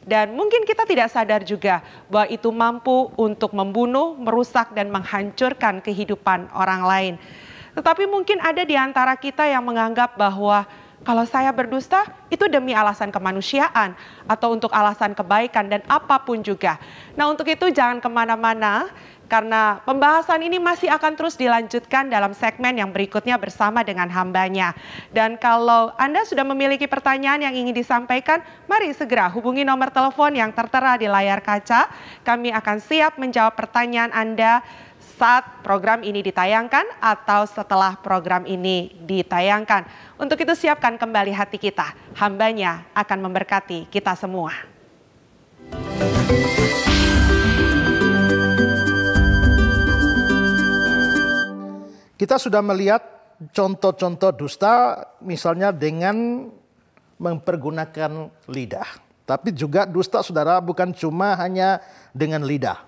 dan mungkin kita tidak sadar juga bahwa itu mampu untuk membunuh, merusak, dan menghancurkan kehidupan orang lain. Tetapi mungkin ada di antara kita yang menganggap bahwa kalau saya berdusta itu demi alasan kemanusiaan atau untuk alasan kebaikan dan apapun juga. Nah untuk itu jangan kemana-mana karena pembahasan ini masih akan terus dilanjutkan dalam segmen yang berikutnya bersama dengan hambanya. Dan kalau Anda sudah memiliki pertanyaan yang ingin disampaikan, mari segera hubungi nomor telepon yang tertera di layar kaca. Kami akan siap menjawab pertanyaan Anda saat program ini ditayangkan atau setelah program ini ditayangkan. Untuk itu siapkan kembali hati kita, hambanya akan memberkati kita semua. Kita sudah melihat contoh-contoh dusta misalnya dengan mempergunakan lidah. Tapi juga dusta saudara bukan cuma hanya dengan lidah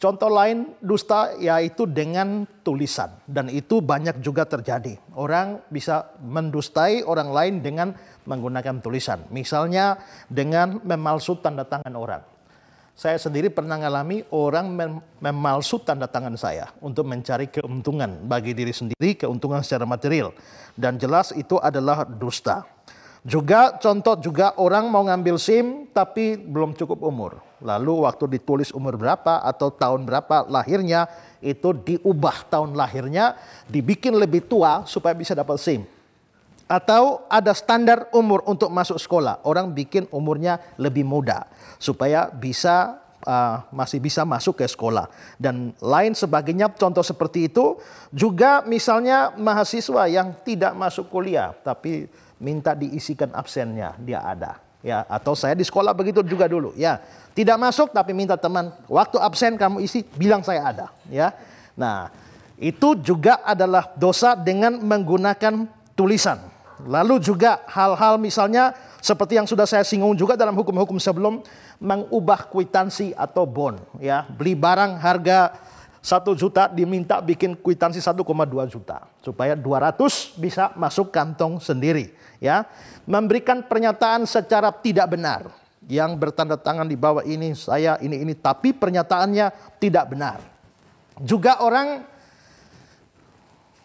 Contoh lain dusta yaitu dengan tulisan dan itu banyak juga terjadi. Orang bisa mendustai orang lain dengan menggunakan tulisan. Misalnya dengan memalsu tanda tangan orang. Saya sendiri pernah mengalami orang mem memalsu tanda tangan saya untuk mencari keuntungan bagi diri sendiri, keuntungan secara material. Dan jelas itu adalah dusta. Juga contoh juga orang mau ngambil SIM tapi belum cukup umur. Lalu waktu ditulis umur berapa atau tahun berapa lahirnya itu diubah tahun lahirnya dibikin lebih tua supaya bisa dapat SIM. Atau ada standar umur untuk masuk sekolah. Orang bikin umurnya lebih muda supaya bisa uh, masih bisa masuk ke sekolah dan lain sebagainya contoh seperti itu juga misalnya mahasiswa yang tidak masuk kuliah tapi minta diisikan absennya, dia ada. Ya, atau saya di sekolah begitu juga dulu, ya. Tidak masuk tapi minta teman, waktu absen kamu isi, bilang saya ada, ya. Nah, itu juga adalah dosa dengan menggunakan tulisan. Lalu juga hal-hal misalnya seperti yang sudah saya singgung juga dalam hukum-hukum sebelum mengubah kwitansi atau bon, ya. Beli barang harga satu juta diminta bikin kwitansi 1,2 juta supaya 200 bisa masuk kantong sendiri ya memberikan pernyataan secara tidak benar yang bertanda tangan di bawah ini saya ini ini tapi pernyataannya tidak benar. Juga orang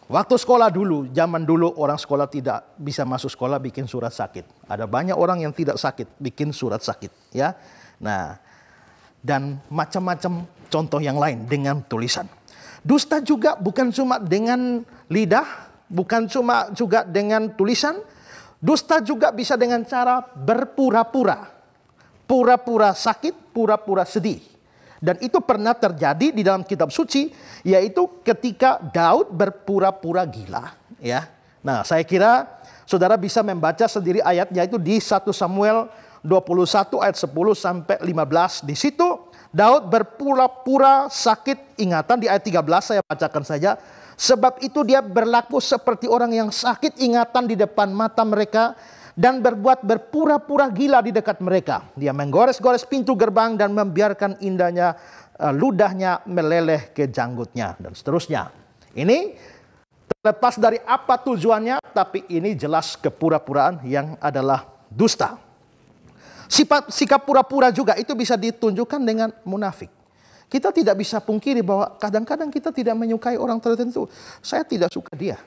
waktu sekolah dulu, zaman dulu orang sekolah tidak bisa masuk sekolah bikin surat sakit. Ada banyak orang yang tidak sakit bikin surat sakit, ya. Nah, dan macam-macam contoh yang lain dengan tulisan. Dusta juga bukan cuma dengan lidah, bukan cuma juga dengan tulisan, Dusta juga bisa dengan cara berpura-pura. Pura-pura sakit, pura-pura sedih. Dan itu pernah terjadi di dalam kitab suci yaitu ketika Daud berpura-pura gila, ya. Nah, saya kira Saudara bisa membaca sendiri ayatnya itu di 1 Samuel 21 ayat 10 sampai 15. Di situ Daud berpura-pura sakit ingatan di ayat 13 saya bacakan saja. Sebab itu dia berlaku seperti orang yang sakit ingatan di depan mata mereka dan berbuat berpura-pura gila di dekat mereka. Dia menggores-gores pintu gerbang dan membiarkan indahnya eh, ludahnya meleleh ke janggutnya dan seterusnya. Ini terlepas dari apa tujuannya tapi ini jelas kepura-puraan yang adalah dusta. Sifat, sikap pura-pura juga itu bisa ditunjukkan dengan munafik. Kita tidak bisa pungkiri bahwa kadang-kadang kita tidak menyukai orang tertentu. Saya tidak suka dia.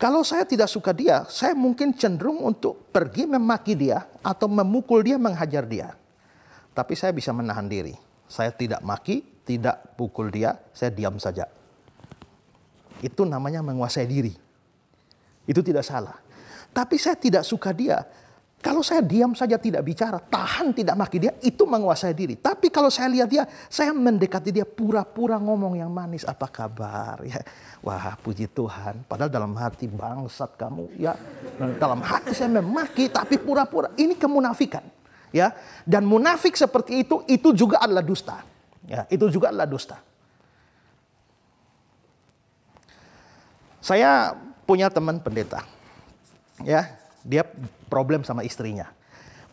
Kalau saya tidak suka dia, saya mungkin cenderung untuk pergi memaki dia atau memukul dia, menghajar dia. Tapi saya bisa menahan diri. Saya tidak maki, tidak pukul dia, saya diam saja. Itu namanya menguasai diri. Itu tidak salah. Tapi saya tidak suka dia, kalau saya diam saja tidak bicara, tahan tidak maki dia, itu menguasai diri. Tapi kalau saya lihat dia, saya mendekati dia pura-pura ngomong yang manis, apa kabar? Ya, wah puji Tuhan. Padahal dalam hati bangsat kamu, ya dalam hati saya memaki, tapi pura-pura. Ini kemunafikan, ya. Dan munafik seperti itu, itu juga adalah dusta. Ya, itu juga adalah dusta. Saya punya teman pendeta, ya dia problem sama istrinya.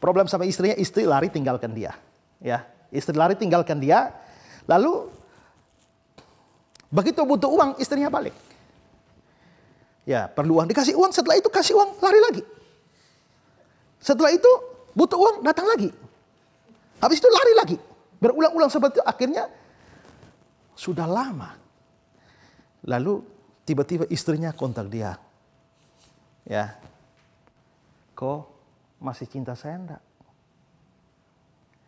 Problem sama istrinya, istri lari tinggalkan dia. Ya, istri lari tinggalkan dia. Lalu begitu butuh uang, istrinya balik. Ya, perlu uang dikasih uang, setelah itu kasih uang, lari lagi. Setelah itu butuh uang, datang lagi. Habis itu lari lagi. Berulang-ulang seperti itu akhirnya sudah lama. Lalu tiba-tiba istrinya kontak dia. Ya, engkau masih cinta saya enggak?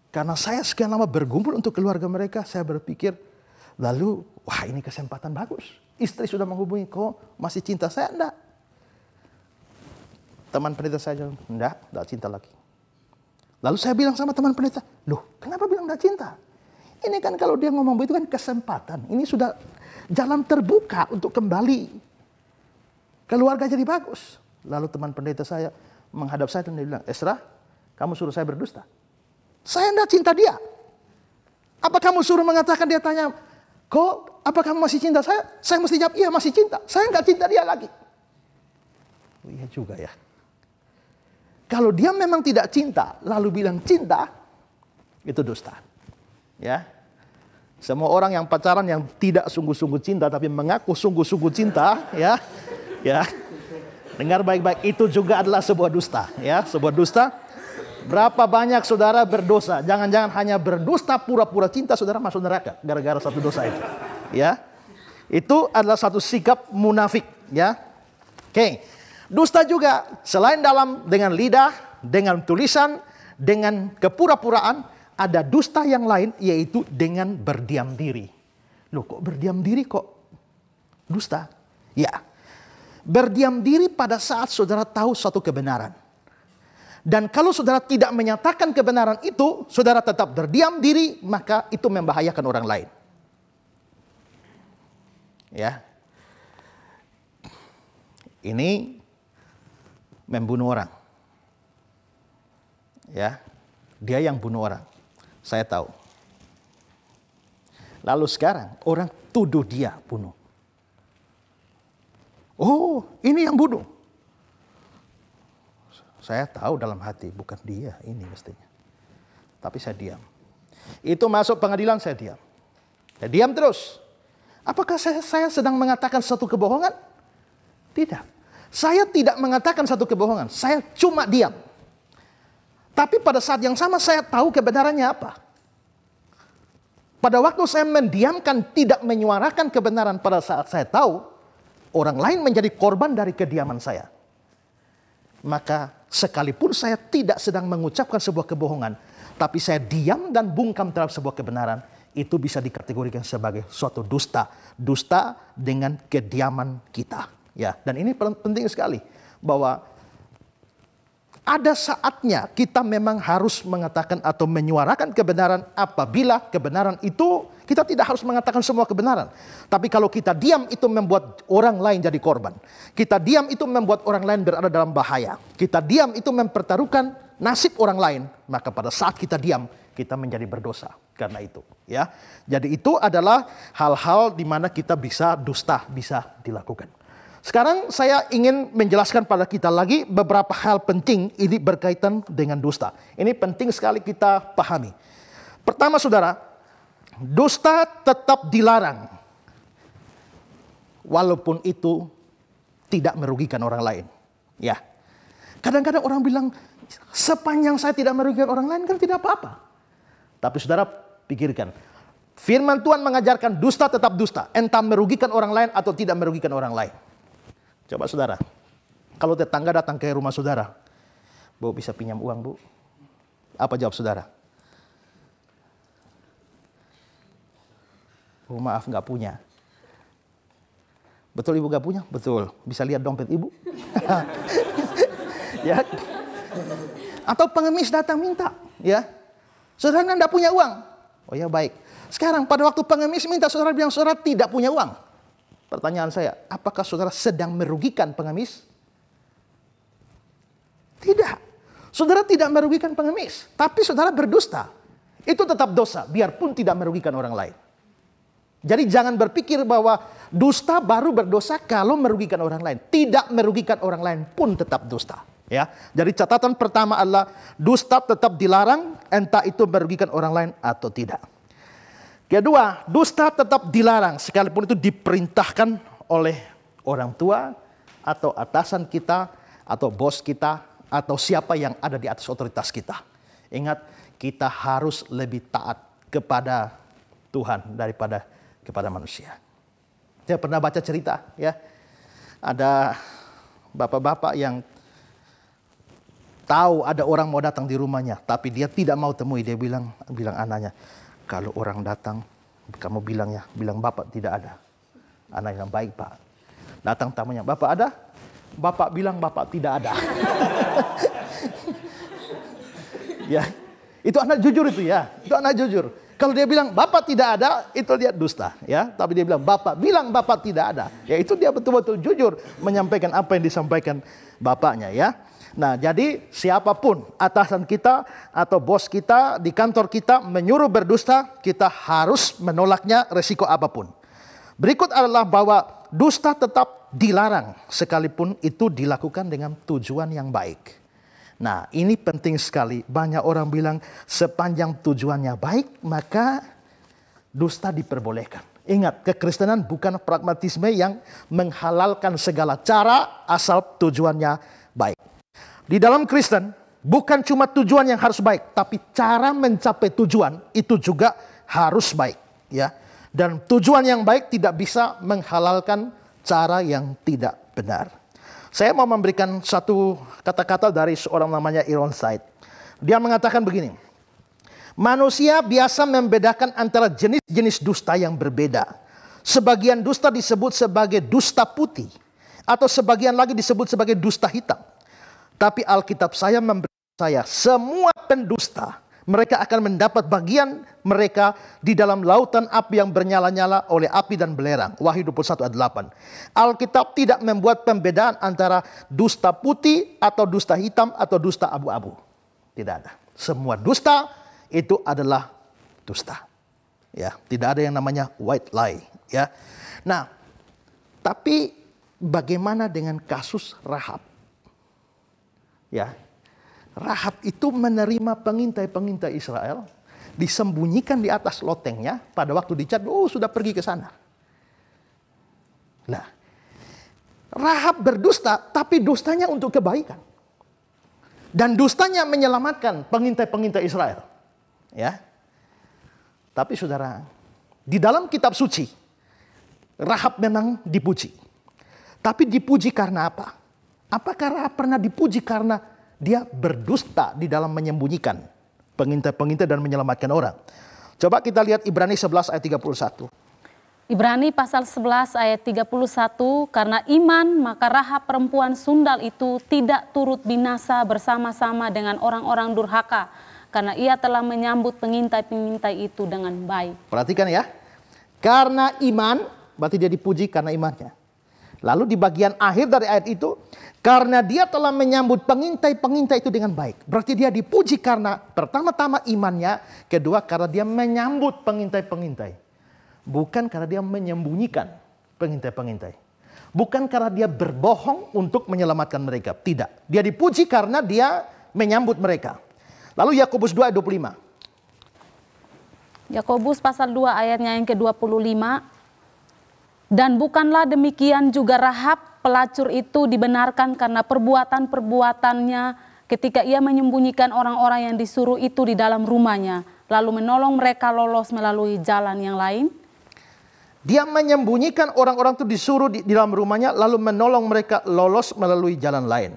Karena saya sekian lama bergumpul untuk keluarga mereka, saya berpikir, lalu, wah ini kesempatan bagus. Istri sudah menghubungi, kau masih cinta saya enggak? Teman pendeta saya jawab, enggak, enggak cinta lagi. Lalu saya bilang sama teman pendeta, loh kenapa bilang enggak cinta? Ini kan kalau dia ngomong begitu kan kesempatan. Ini sudah jalan terbuka untuk kembali. Keluarga jadi bagus. Lalu teman pendeta saya, menghadap saya dan dia bilang, Esra, kamu suruh saya berdusta. Saya tidak cinta dia. Apa kamu suruh mengatakan dia tanya, kok apa kamu masih cinta saya? Saya mesti jawab, iya masih cinta. Saya nggak cinta dia lagi. Oh, iya juga ya. Kalau dia memang tidak cinta, lalu bilang cinta, itu dusta. Ya, semua orang yang pacaran yang tidak sungguh-sungguh cinta tapi mengaku sungguh-sungguh cinta, ya, ya, Dengar baik-baik, itu juga adalah sebuah dusta, ya, sebuah dusta. Berapa banyak saudara berdosa? Jangan-jangan hanya berdusta pura-pura cinta saudara masuk neraka gara-gara satu dosa itu. Ya. Itu adalah satu sikap munafik, ya. Oke. Okay. Dusta juga selain dalam dengan lidah, dengan tulisan, dengan kepura-puraan, ada dusta yang lain yaitu dengan berdiam diri. Loh kok berdiam diri kok dusta? Ya, Berdiam diri pada saat saudara tahu suatu kebenaran. Dan kalau saudara tidak menyatakan kebenaran itu, saudara tetap berdiam diri, maka itu membahayakan orang lain. Ya. Ini membunuh orang. Ya. Dia yang bunuh orang. Saya tahu. Lalu sekarang orang tuduh dia bunuh. Oh, ini yang bunuh. Saya tahu dalam hati, bukan dia ini mestinya. Tapi saya diam. Itu masuk pengadilan, saya diam. Saya diam terus. Apakah saya, saya sedang mengatakan satu kebohongan? Tidak. Saya tidak mengatakan satu kebohongan. Saya cuma diam. Tapi pada saat yang sama saya tahu kebenarannya apa. Pada waktu saya mendiamkan, tidak menyuarakan kebenaran pada saat saya tahu, orang lain menjadi korban dari kediaman saya. Maka sekalipun saya tidak sedang mengucapkan sebuah kebohongan, tapi saya diam dan bungkam terhadap sebuah kebenaran, itu bisa dikategorikan sebagai suatu dusta, dusta dengan kediaman kita. Ya, dan ini penting sekali bahwa ada saatnya kita memang harus mengatakan atau menyuarakan kebenaran apabila kebenaran itu kita tidak harus mengatakan semua kebenaran. Tapi kalau kita diam itu membuat orang lain jadi korban. Kita diam itu membuat orang lain berada dalam bahaya. Kita diam itu mempertaruhkan nasib orang lain. Maka pada saat kita diam kita menjadi berdosa karena itu ya. Jadi itu adalah hal-hal di mana kita bisa dusta bisa dilakukan. Sekarang saya ingin menjelaskan pada kita lagi beberapa hal penting ini berkaitan dengan dusta. Ini penting sekali kita pahami. Pertama saudara, dusta tetap dilarang. Walaupun itu tidak merugikan orang lain. Ya. Kadang-kadang orang bilang sepanjang saya tidak merugikan orang lain kan tidak apa-apa. Tapi saudara pikirkan, firman Tuhan mengajarkan dusta tetap dusta, entah merugikan orang lain atau tidak merugikan orang lain. Coba saudara, kalau tetangga datang ke rumah saudara, bu bisa pinjam uang bu? Apa jawab saudara? Bu oh, maaf nggak punya. Betul ibu nggak punya? Betul. Bisa lihat dompet ibu? <laughs> ya. Atau pengemis datang minta, ya. Saudara nggak punya uang. Oh ya baik. Sekarang pada waktu pengemis minta saudara bilang saudara tidak punya uang. Pertanyaan saya, apakah saudara sedang merugikan pengemis? Tidak. Saudara tidak merugikan pengemis, tapi saudara berdusta. Itu tetap dosa, biarpun tidak merugikan orang lain. Jadi jangan berpikir bahwa dusta baru berdosa kalau merugikan orang lain. Tidak merugikan orang lain pun tetap dusta. Ya, jadi catatan pertama adalah dusta tetap dilarang, entah itu merugikan orang lain atau tidak. Kedua, dusta tetap dilarang sekalipun itu diperintahkan oleh orang tua atau atasan kita atau bos kita atau siapa yang ada di atas otoritas kita. Ingat, kita harus lebih taat kepada Tuhan daripada kepada manusia. Saya pernah baca cerita ya. Ada bapak-bapak yang tahu ada orang mau datang di rumahnya, tapi dia tidak mau temui. Dia bilang bilang anaknya, kalau orang datang, kamu bilang ya, bilang bapak tidak ada. Anak yang baik pak. Datang tamunya, bapak ada? Bapak bilang bapak tidak ada. <laughs> ya, itu anak jujur itu ya, itu anak jujur. Kalau dia bilang bapak tidak ada, itu dia dusta ya. Tapi dia bilang bapak bilang bapak tidak ada, ya itu dia betul-betul jujur menyampaikan apa yang disampaikan bapaknya ya. Nah, jadi siapapun atasan kita atau bos kita di kantor kita menyuruh berdusta, kita harus menolaknya resiko apapun. Berikut adalah bahwa dusta tetap dilarang sekalipun itu dilakukan dengan tujuan yang baik. Nah, ini penting sekali. Banyak orang bilang sepanjang tujuannya baik, maka dusta diperbolehkan. Ingat, kekristenan bukan pragmatisme yang menghalalkan segala cara asal tujuannya baik. Di dalam Kristen, bukan cuma tujuan yang harus baik, tapi cara mencapai tujuan itu juga harus baik, ya. Dan tujuan yang baik tidak bisa menghalalkan cara yang tidak benar. Saya mau memberikan satu kata-kata dari seorang namanya Iron Said. Dia mengatakan begini, manusia biasa membedakan antara jenis-jenis dusta yang berbeda. Sebagian dusta disebut sebagai dusta putih atau sebagian lagi disebut sebagai dusta hitam. Tapi Alkitab saya memberi saya semua pendusta mereka akan mendapat bagian mereka di dalam lautan api yang bernyala-nyala oleh api dan belerang. Wahyu 21 ayat 8. Alkitab tidak membuat pembedaan antara dusta putih atau dusta hitam atau dusta abu-abu. Tidak ada. Semua dusta itu adalah dusta. Ya, tidak ada yang namanya white lie, ya. Nah, tapi bagaimana dengan kasus Rahab? ya Rahab itu menerima pengintai-pengintai Israel, disembunyikan di atas lotengnya pada waktu dicat, oh sudah pergi ke sana. Nah, Rahab berdusta, tapi dustanya untuk kebaikan. Dan dustanya menyelamatkan pengintai-pengintai Israel. Ya. Tapi saudara, di dalam kitab suci, Rahab memang dipuji. Tapi dipuji karena apa? Apakah pernah dipuji karena dia berdusta di dalam menyembunyikan pengintai-pengintai dan menyelamatkan orang? Coba kita lihat Ibrani 11 ayat 31. Ibrani pasal 11 ayat 31, karena iman maka rahab perempuan sundal itu tidak turut binasa bersama-sama dengan orang-orang durhaka, karena ia telah menyambut pengintai-pengintai itu dengan baik. Perhatikan ya, karena iman berarti dia dipuji karena imannya. Lalu di bagian akhir dari ayat itu, karena dia telah menyambut pengintai-pengintai itu dengan baik. Berarti dia dipuji karena pertama-tama imannya. Kedua karena dia menyambut pengintai-pengintai. Bukan karena dia menyembunyikan pengintai-pengintai. Bukan karena dia berbohong untuk menyelamatkan mereka. Tidak. Dia dipuji karena dia menyambut mereka. Lalu Yakobus 2 ayat 25. Yakobus pasal 2 ayatnya yang ke-25. Dan bukanlah demikian juga Rahab pelacur itu dibenarkan karena perbuatan-perbuatannya ketika ia menyembunyikan orang-orang yang disuruh itu di dalam rumahnya, lalu menolong mereka lolos melalui jalan yang lain? Dia menyembunyikan orang-orang itu disuruh di, di dalam rumahnya, lalu menolong mereka lolos melalui jalan lain.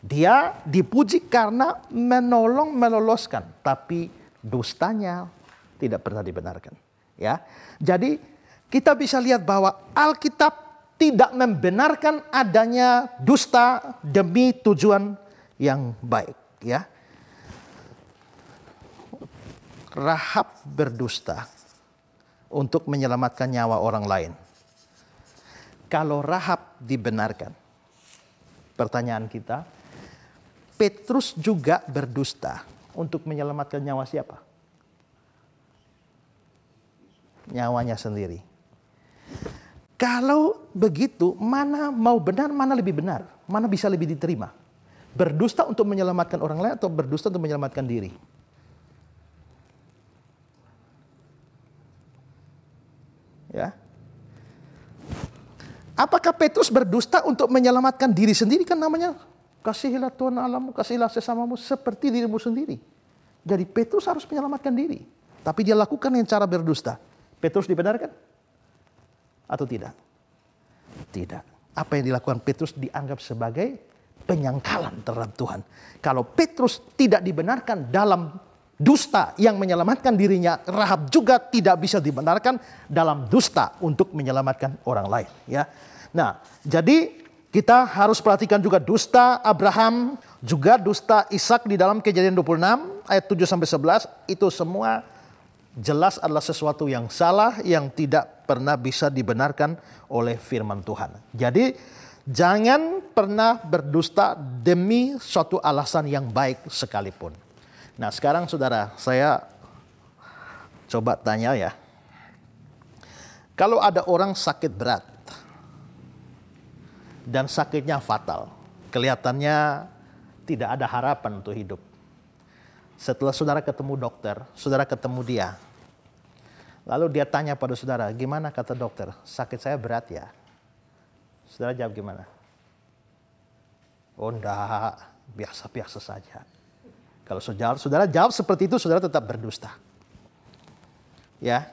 Dia dipuji karena menolong meloloskan, tapi dustanya tidak pernah dibenarkan. Ya, jadi kita bisa lihat bahwa Alkitab tidak membenarkan adanya dusta demi tujuan yang baik ya. Rahab berdusta untuk menyelamatkan nyawa orang lain. Kalau Rahab dibenarkan. Pertanyaan kita, Petrus juga berdusta untuk menyelamatkan nyawa siapa? Nyawanya sendiri. Kalau begitu, mana mau benar, mana lebih benar? Mana bisa lebih diterima? Berdusta untuk menyelamatkan orang lain atau berdusta untuk menyelamatkan diri? Ya. Apakah Petrus berdusta untuk menyelamatkan diri sendiri? Kan namanya kasihilah Tuhan alammu kasihilah sesamamu seperti dirimu sendiri. Jadi Petrus harus menyelamatkan diri. Tapi dia lakukan dengan cara berdusta. Petrus dibenarkan? atau tidak? Tidak. Apa yang dilakukan Petrus dianggap sebagai penyangkalan terhadap Tuhan. Kalau Petrus tidak dibenarkan dalam dusta yang menyelamatkan dirinya, Rahab juga tidak bisa dibenarkan dalam dusta untuk menyelamatkan orang lain, ya. Nah, jadi kita harus perhatikan juga dusta Abraham, juga dusta Ishak di dalam Kejadian 26 ayat 7 sampai 11 itu semua jelas adalah sesuatu yang salah yang tidak pernah bisa dibenarkan oleh firman Tuhan. Jadi jangan pernah berdusta demi suatu alasan yang baik sekalipun. Nah sekarang saudara saya coba tanya ya. Kalau ada orang sakit berat dan sakitnya fatal, kelihatannya tidak ada harapan untuk hidup. Setelah saudara ketemu dokter, saudara ketemu dia, Lalu dia tanya pada saudara, gimana kata dokter? Sakit saya berat ya? Saudara jawab gimana? Oh enggak, biasa-biasa saja. Kalau saudara, saudara jawab seperti itu, saudara tetap berdusta. Ya,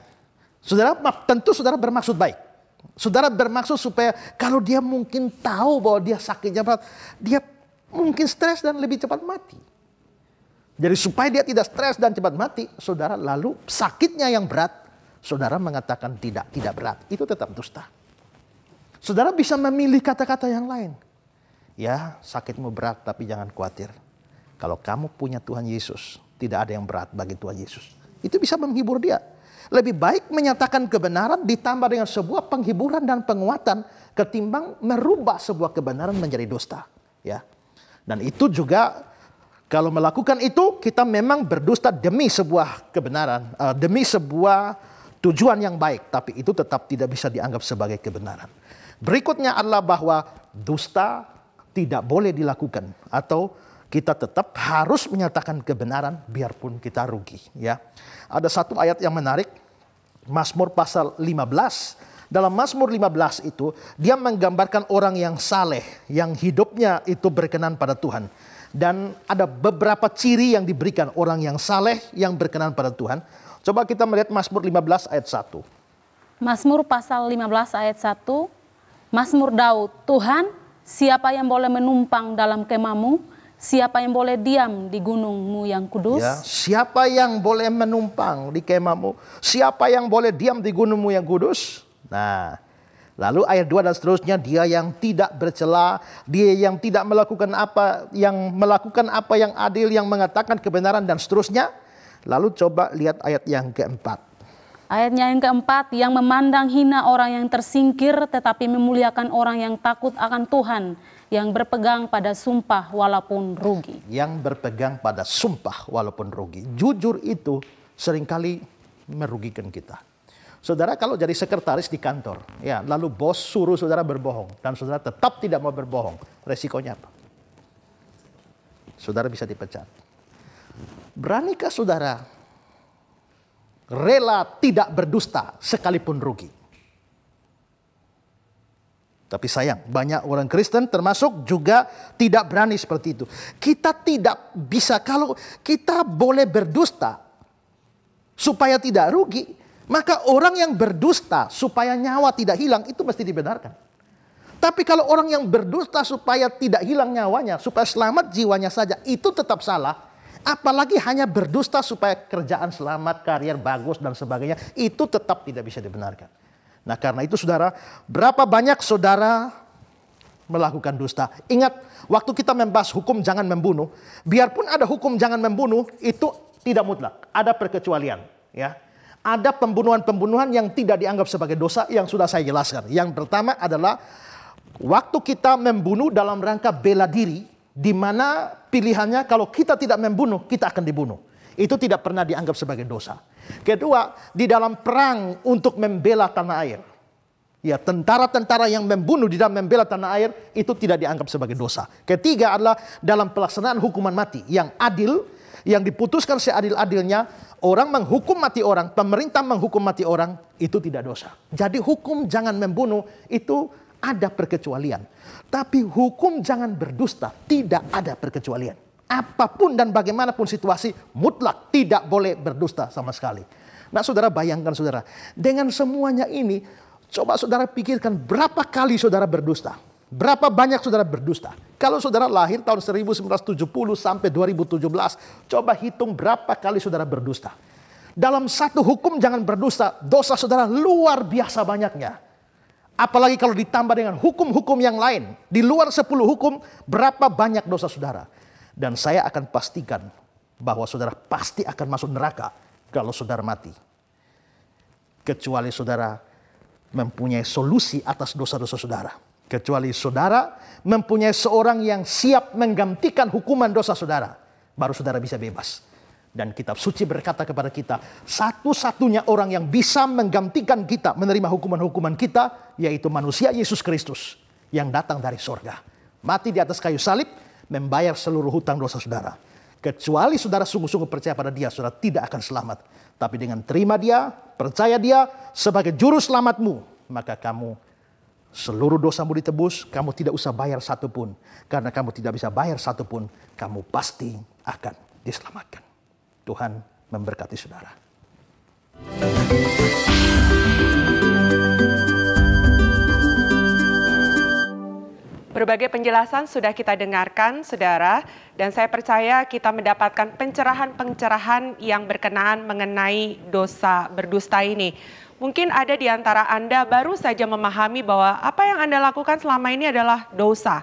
Saudara tentu saudara bermaksud baik. Saudara bermaksud supaya kalau dia mungkin tahu bahwa dia sakitnya berat, dia mungkin stres dan lebih cepat mati. Jadi supaya dia tidak stres dan cepat mati, saudara lalu sakitnya yang berat saudara mengatakan tidak, tidak berat, itu tetap dusta. Saudara bisa memilih kata-kata yang lain. Ya, sakitmu berat tapi jangan khawatir. Kalau kamu punya Tuhan Yesus, tidak ada yang berat bagi Tuhan Yesus. Itu bisa menghibur dia. Lebih baik menyatakan kebenaran ditambah dengan sebuah penghiburan dan penguatan ketimbang merubah sebuah kebenaran menjadi dusta, ya. Dan itu juga kalau melakukan itu kita memang berdusta demi sebuah kebenaran, eh, demi sebuah tujuan yang baik, tapi itu tetap tidak bisa dianggap sebagai kebenaran. Berikutnya adalah bahwa dusta tidak boleh dilakukan atau kita tetap harus menyatakan kebenaran biarpun kita rugi ya. Ada satu ayat yang menarik Mazmur pasal 15 dalam Mazmur 15 itu dia menggambarkan orang yang saleh yang hidupnya itu berkenan pada Tuhan dan ada beberapa ciri yang diberikan orang yang saleh yang berkenan pada Tuhan Coba kita melihat Mazmur 15 ayat 1. Mazmur pasal 15 ayat 1. Mazmur Daud, Tuhan, siapa yang boleh menumpang dalam kemamu? Siapa yang boleh diam di gunungmu yang kudus? Ya, siapa yang boleh menumpang di kemamu? Siapa yang boleh diam di gunungmu yang kudus? Nah, Lalu ayat 2 dan seterusnya dia yang tidak bercela, dia yang tidak melakukan apa yang melakukan apa yang adil yang mengatakan kebenaran dan seterusnya. Lalu coba lihat ayat yang keempat. Ayatnya yang keempat, yang memandang hina orang yang tersingkir tetapi memuliakan orang yang takut akan Tuhan, yang berpegang pada sumpah walaupun rugi. Yang berpegang pada sumpah walaupun rugi. Jujur itu seringkali merugikan kita. Saudara kalau jadi sekretaris di kantor, ya lalu bos suruh saudara berbohong dan saudara tetap tidak mau berbohong, resikonya apa? Saudara bisa dipecat. Beranikah saudara rela tidak berdusta sekalipun rugi? Tapi sayang, banyak orang Kristen termasuk juga tidak berani seperti itu. Kita tidak bisa kalau kita boleh berdusta supaya tidak rugi, maka orang yang berdusta supaya nyawa tidak hilang itu mesti dibenarkan. Tapi kalau orang yang berdusta supaya tidak hilang nyawanya, supaya selamat jiwanya saja, itu tetap salah. Apalagi hanya berdusta supaya kerjaan selamat, karier bagus dan sebagainya. Itu tetap tidak bisa dibenarkan. Nah karena itu saudara, berapa banyak saudara melakukan dusta. Ingat, waktu kita membahas hukum jangan membunuh, biarpun ada hukum jangan membunuh, itu tidak mutlak. Ada perkecualian. ya. Ada pembunuhan-pembunuhan yang tidak dianggap sebagai dosa yang sudah saya jelaskan. Yang pertama adalah waktu kita membunuh dalam rangka bela diri, di mana pilihannya kalau kita tidak membunuh, kita akan dibunuh. Itu tidak pernah dianggap sebagai dosa. Kedua, di dalam perang untuk membela tanah air. Ya, tentara-tentara yang membunuh di dalam membela tanah air itu tidak dianggap sebagai dosa. Ketiga adalah dalam pelaksanaan hukuman mati yang adil, yang diputuskan seadil-adilnya, orang menghukum mati orang, pemerintah menghukum mati orang, itu tidak dosa. Jadi hukum jangan membunuh itu ada perkecualian. Tapi hukum jangan berdusta, tidak ada perkecualian. Apapun dan bagaimanapun situasi, mutlak tidak boleh berdusta sama sekali. Nah saudara bayangkan saudara, dengan semuanya ini, coba saudara pikirkan berapa kali saudara berdusta. Berapa banyak saudara berdusta? Kalau saudara lahir tahun 1970 sampai 2017, coba hitung berapa kali saudara berdusta. Dalam satu hukum jangan berdusta, dosa saudara luar biasa banyaknya. Apalagi kalau ditambah dengan hukum-hukum yang lain. Di luar 10 hukum, berapa banyak dosa saudara. Dan saya akan pastikan bahwa saudara pasti akan masuk neraka kalau saudara mati. Kecuali saudara mempunyai solusi atas dosa-dosa saudara. Kecuali saudara mempunyai seorang yang siap menggantikan hukuman dosa saudara. Baru saudara bisa bebas. Dan kitab suci berkata kepada kita, satu-satunya orang yang bisa menggantikan kita menerima hukuman-hukuman kita, yaitu manusia Yesus Kristus yang datang dari sorga. Mati di atas kayu salib, membayar seluruh hutang dosa saudara. Kecuali saudara sungguh-sungguh percaya pada dia, saudara tidak akan selamat. Tapi dengan terima dia, percaya dia sebagai juru selamatmu, maka kamu seluruh dosamu ditebus, kamu tidak usah bayar satupun. Karena kamu tidak bisa bayar satupun, kamu pasti akan diselamatkan. Tuhan memberkati saudara. Berbagai penjelasan sudah kita dengarkan, saudara, dan saya percaya kita mendapatkan pencerahan-pencerahan yang berkenaan mengenai dosa berdusta ini. Mungkin ada di antara Anda baru saja memahami bahwa apa yang Anda lakukan selama ini adalah dosa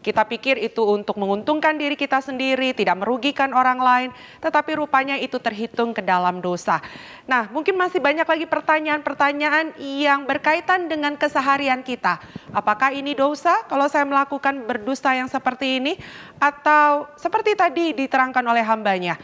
kita pikir itu untuk menguntungkan diri kita sendiri, tidak merugikan orang lain, tetapi rupanya itu terhitung ke dalam dosa. Nah, mungkin masih banyak lagi pertanyaan-pertanyaan yang berkaitan dengan keseharian kita. Apakah ini dosa kalau saya melakukan berdusta yang seperti ini atau seperti tadi diterangkan oleh hambanya?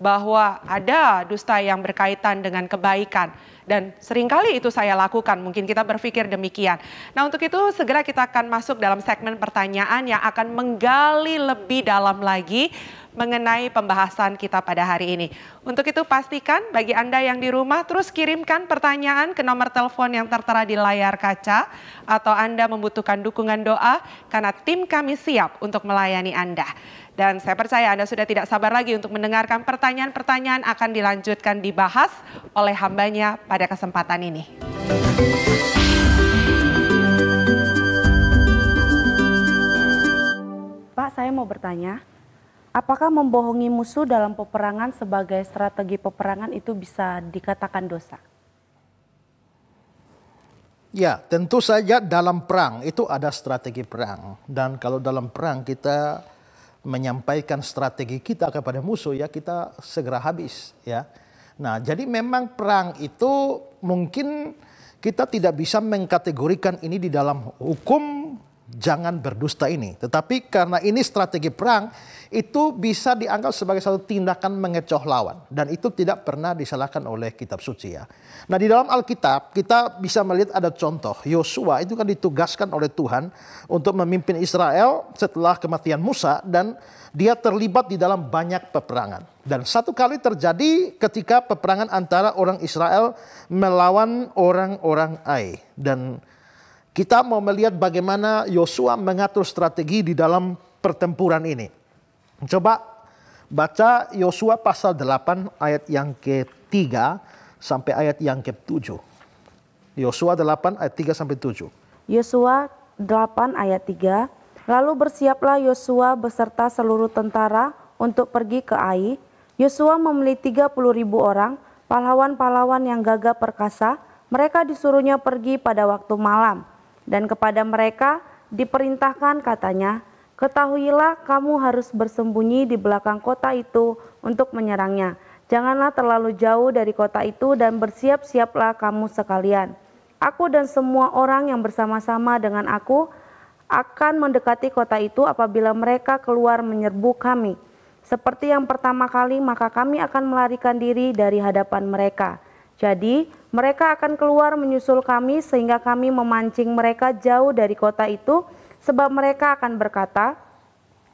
bahwa ada dusta yang berkaitan dengan kebaikan dan seringkali itu saya lakukan. Mungkin kita berpikir demikian. Nah, untuk itu segera kita akan masuk dalam segmen pertanyaan yang akan menggali lebih dalam lagi mengenai pembahasan kita pada hari ini. Untuk itu pastikan bagi Anda yang di rumah terus kirimkan pertanyaan ke nomor telepon yang tertera di layar kaca atau Anda membutuhkan dukungan doa karena tim kami siap untuk melayani Anda. Dan saya percaya Anda sudah tidak sabar lagi untuk mendengarkan pertanyaan-pertanyaan akan dilanjutkan dibahas oleh hambanya pada kesempatan ini. Pak, saya mau bertanya, apakah membohongi musuh dalam peperangan sebagai strategi peperangan itu bisa dikatakan dosa? Ya, tentu saja dalam perang itu ada strategi perang dan kalau dalam perang kita menyampaikan strategi kita kepada musuh ya kita segera habis ya. Nah, jadi memang perang itu mungkin kita tidak bisa mengkategorikan ini di dalam hukum jangan berdusta ini. Tetapi karena ini strategi perang, itu bisa dianggap sebagai satu tindakan mengecoh lawan. Dan itu tidak pernah disalahkan oleh kitab suci ya. Nah di dalam Alkitab kita bisa melihat ada contoh. Yosua itu kan ditugaskan oleh Tuhan untuk memimpin Israel setelah kematian Musa. Dan dia terlibat di dalam banyak peperangan. Dan satu kali terjadi ketika peperangan antara orang Israel melawan orang-orang Ai. Dan kita mau melihat bagaimana Yosua mengatur strategi di dalam pertempuran ini. Coba baca Yosua pasal 8 ayat yang ke-3 sampai ayat yang ke-7. Yosua 8 ayat 3 sampai 7. Yosua 8 ayat 3. Lalu bersiaplah Yosua beserta seluruh tentara untuk pergi ke Ai. Yosua membeli 30 ribu orang, pahlawan-pahlawan yang gagah perkasa. Mereka disuruhnya pergi pada waktu malam. Dan kepada mereka diperintahkan katanya, Ketahuilah kamu harus bersembunyi di belakang kota itu untuk menyerangnya. Janganlah terlalu jauh dari kota itu dan bersiap-siaplah kamu sekalian. Aku dan semua orang yang bersama-sama dengan aku akan mendekati kota itu apabila mereka keluar menyerbu kami. Seperti yang pertama kali, maka kami akan melarikan diri dari hadapan mereka. Jadi, mereka akan keluar menyusul kami sehingga kami memancing mereka jauh dari kota itu sebab mereka akan berkata,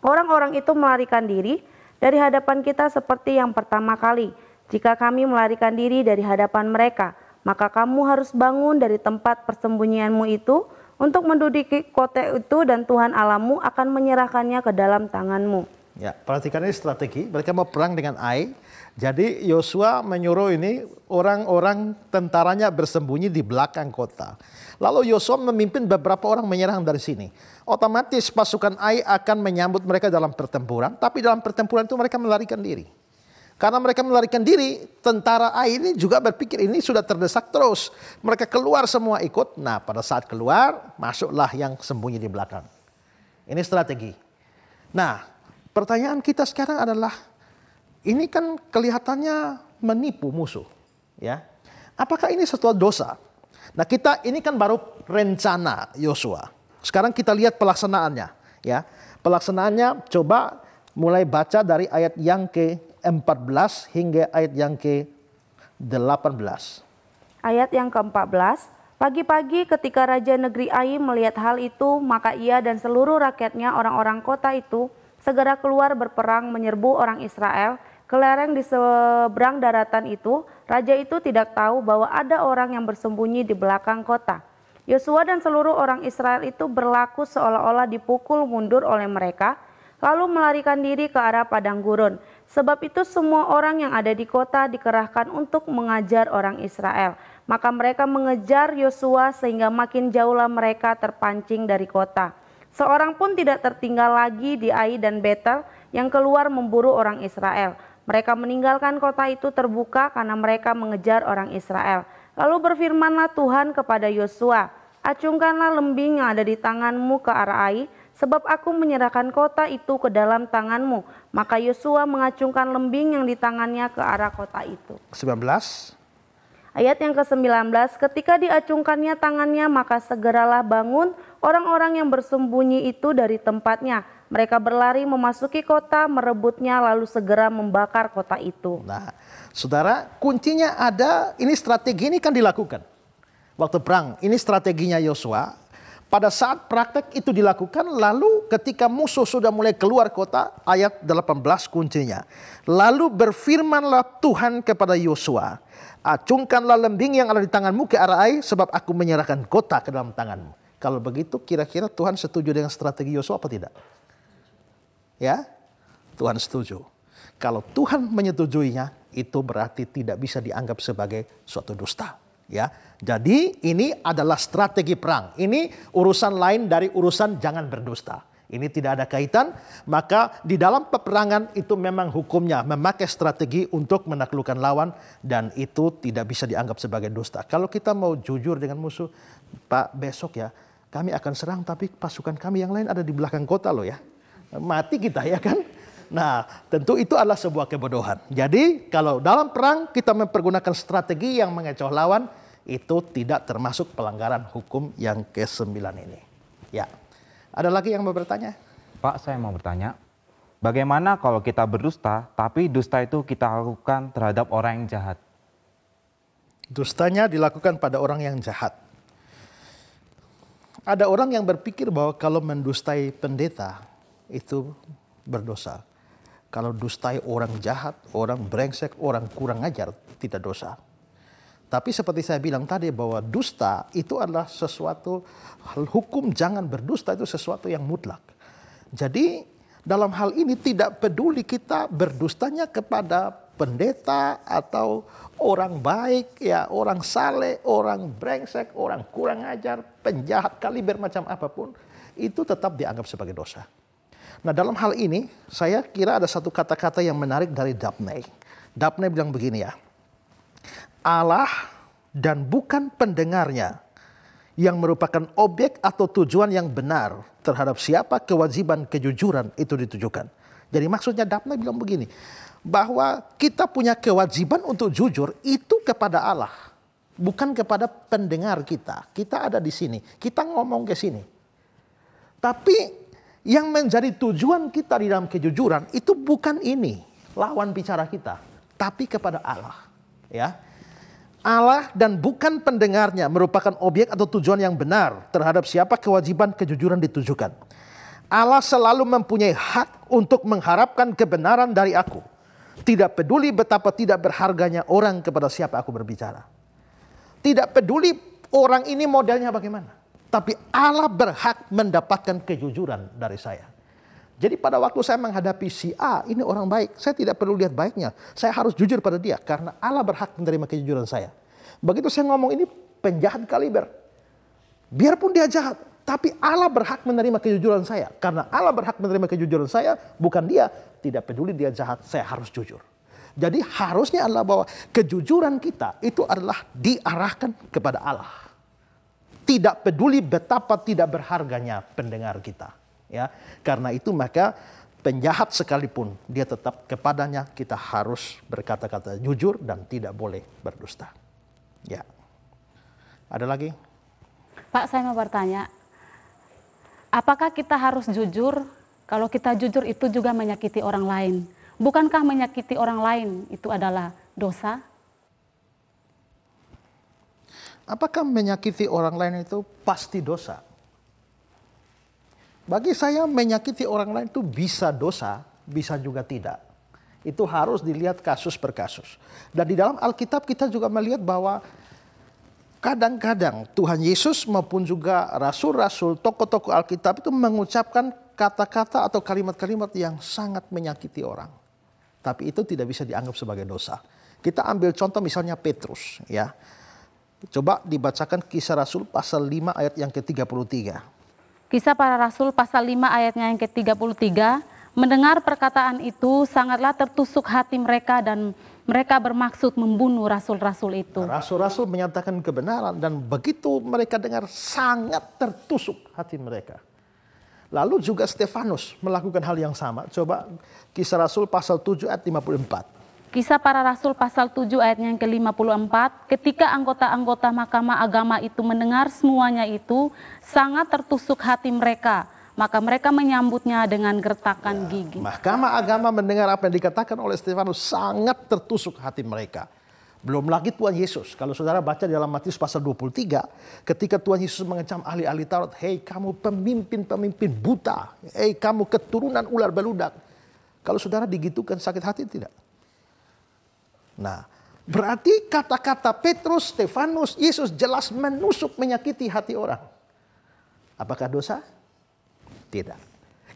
orang-orang itu melarikan diri dari hadapan kita seperti yang pertama kali. Jika kami melarikan diri dari hadapan mereka, maka kamu harus bangun dari tempat persembunyianmu itu untuk menduduki kota itu dan Tuhan Alamu akan menyerahkannya ke dalam tanganmu. Ya, perhatikan ini strategi. Mereka mau perang dengan air jadi Yosua menyuruh ini orang-orang tentaranya bersembunyi di belakang kota. Lalu Yosua memimpin beberapa orang menyerang dari sini. Otomatis pasukan Ai akan menyambut mereka dalam pertempuran. Tapi dalam pertempuran itu mereka melarikan diri. Karena mereka melarikan diri, tentara Ai ini juga berpikir ini sudah terdesak terus. Mereka keluar semua ikut. Nah pada saat keluar, masuklah yang sembunyi di belakang. Ini strategi. Nah pertanyaan kita sekarang adalah ini kan kelihatannya menipu musuh, ya. Apakah ini sesuatu dosa? Nah, kita ini kan baru rencana Yosua. Sekarang kita lihat pelaksanaannya, ya. Pelaksanaannya coba mulai baca dari ayat yang ke-14 hingga ayat yang ke-18. Ayat yang ke-14, Pagi-pagi ketika Raja Negeri Ai melihat hal itu, maka ia dan seluruh rakyatnya orang-orang kota itu segera keluar berperang menyerbu orang Israel Kelereng di seberang daratan itu, raja itu tidak tahu bahwa ada orang yang bersembunyi di belakang kota. Yosua dan seluruh orang Israel itu berlaku seolah-olah dipukul mundur oleh mereka, lalu melarikan diri ke arah padang gurun. Sebab itu semua orang yang ada di kota dikerahkan untuk mengajar orang Israel. Maka mereka mengejar Yosua sehingga makin jauhlah mereka terpancing dari kota. Seorang pun tidak tertinggal lagi di Ai dan Betel yang keluar memburu orang Israel. Mereka meninggalkan kota itu terbuka karena mereka mengejar orang Israel. Lalu berfirmanlah Tuhan kepada Yosua, Acungkanlah lembing yang ada di tanganmu ke arah air, sebab aku menyerahkan kota itu ke dalam tanganmu. Maka Yosua mengacungkan lembing yang di tangannya ke arah kota itu. 19. Ayat yang ke-19, ketika diacungkannya tangannya maka segeralah bangun orang-orang yang bersembunyi itu dari tempatnya mereka berlari memasuki kota, merebutnya lalu segera membakar kota itu. Nah, saudara, kuncinya ada ini strategi ini kan dilakukan. Waktu perang, ini strateginya Yosua. Pada saat praktek itu dilakukan, lalu ketika musuh sudah mulai keluar kota, ayat 18 kuncinya. Lalu berfirmanlah Tuhan kepada Yosua, acungkanlah lembing yang ada di tanganmu ke arah air, sebab aku menyerahkan kota ke dalam tanganmu. Kalau begitu kira-kira Tuhan setuju dengan strategi Yosua apa tidak? ya Tuhan setuju. Kalau Tuhan menyetujuinya, itu berarti tidak bisa dianggap sebagai suatu dusta. Ya, jadi ini adalah strategi perang. Ini urusan lain dari urusan jangan berdusta. Ini tidak ada kaitan. Maka di dalam peperangan itu memang hukumnya memakai strategi untuk menaklukkan lawan dan itu tidak bisa dianggap sebagai dusta. Kalau kita mau jujur dengan musuh, Pak besok ya kami akan serang tapi pasukan kami yang lain ada di belakang kota loh ya mati kita ya kan. Nah, tentu itu adalah sebuah kebodohan. Jadi, kalau dalam perang kita mempergunakan strategi yang mengecoh lawan, itu tidak termasuk pelanggaran hukum yang ke-9 ini. Ya. Ada lagi yang mau bertanya? Pak, saya mau bertanya. Bagaimana kalau kita berdusta, tapi dusta itu kita lakukan terhadap orang yang jahat? Dustanya dilakukan pada orang yang jahat. Ada orang yang berpikir bahwa kalau mendustai pendeta, itu berdosa. Kalau dustai orang jahat, orang brengsek, orang kurang ajar, tidak dosa. Tapi seperti saya bilang tadi bahwa dusta itu adalah sesuatu hukum jangan berdusta itu sesuatu yang mutlak. Jadi dalam hal ini tidak peduli kita berdustanya kepada pendeta atau orang baik ya orang saleh orang brengsek orang kurang ajar penjahat kaliber macam apapun itu tetap dianggap sebagai dosa. Nah dalam hal ini saya kira ada satu kata-kata yang menarik dari Daphne. Daphne bilang begini ya, Allah dan bukan pendengarnya yang merupakan objek atau tujuan yang benar terhadap siapa kewajiban kejujuran itu ditujukan. Jadi maksudnya Daphne bilang begini, bahwa kita punya kewajiban untuk jujur itu kepada Allah, bukan kepada pendengar kita. Kita ada di sini, kita ngomong ke sini. Tapi yang menjadi tujuan kita di dalam kejujuran itu bukan ini lawan bicara kita, tapi kepada Allah. Ya. Allah dan bukan pendengarnya merupakan objek atau tujuan yang benar terhadap siapa kewajiban kejujuran ditujukan. Allah selalu mempunyai hak untuk mengharapkan kebenaran dari aku. Tidak peduli betapa tidak berharganya orang kepada siapa aku berbicara. Tidak peduli orang ini modelnya bagaimana. Tapi Allah berhak mendapatkan kejujuran dari saya. Jadi pada waktu saya menghadapi si A, ini orang baik. Saya tidak perlu lihat baiknya. Saya harus jujur pada dia karena Allah berhak menerima kejujuran saya. Begitu saya ngomong ini penjahat kaliber. Biarpun dia jahat, tapi Allah berhak menerima kejujuran saya. Karena Allah berhak menerima kejujuran saya, bukan dia. Tidak peduli dia jahat, saya harus jujur. Jadi harusnya adalah bahwa kejujuran kita itu adalah diarahkan kepada Allah tidak peduli betapa tidak berharganya pendengar kita. Ya, karena itu maka penjahat sekalipun dia tetap kepadanya kita harus berkata-kata jujur dan tidak boleh berdusta. Ya. Ada lagi? Pak, saya mau bertanya. Apakah kita harus jujur kalau kita jujur itu juga menyakiti orang lain? Bukankah menyakiti orang lain itu adalah dosa? Apakah menyakiti orang lain itu pasti dosa? Bagi saya menyakiti orang lain itu bisa dosa, bisa juga tidak. Itu harus dilihat kasus per kasus. Dan di dalam Alkitab kita juga melihat bahwa kadang-kadang Tuhan Yesus maupun juga rasul-rasul, tokoh-tokoh Alkitab itu mengucapkan kata-kata atau kalimat-kalimat yang sangat menyakiti orang. Tapi itu tidak bisa dianggap sebagai dosa. Kita ambil contoh misalnya Petrus ya. Coba dibacakan kisah Rasul pasal 5 ayat yang ke-33. Kisah para Rasul pasal 5 ayatnya yang ke-33, mendengar perkataan itu sangatlah tertusuk hati mereka dan mereka bermaksud membunuh rasul-rasul itu. Rasul-rasul menyatakan kebenaran dan begitu mereka dengar sangat tertusuk hati mereka. Lalu juga Stefanus melakukan hal yang sama. Coba kisah Rasul pasal 7 ayat 54. Kisah para Rasul pasal 7 ayatnya yang ke-54, ketika anggota-anggota mahkamah agama itu mendengar semuanya itu, sangat tertusuk hati mereka, maka mereka menyambutnya dengan gertakan ya, gigi. Mahkamah agama mendengar apa yang dikatakan oleh Stefanus sangat tertusuk hati mereka. Belum lagi Tuhan Yesus. Kalau saudara baca di dalam Matius pasal 23, ketika Tuhan Yesus mengecam ahli-ahli Taurat, "Hei, kamu pemimpin-pemimpin buta. Hei, kamu keturunan ular beludak." Kalau saudara digitukan sakit hati tidak? Nah, berarti kata-kata Petrus, Stefanus, Yesus jelas menusuk menyakiti hati orang. Apakah dosa? Tidak.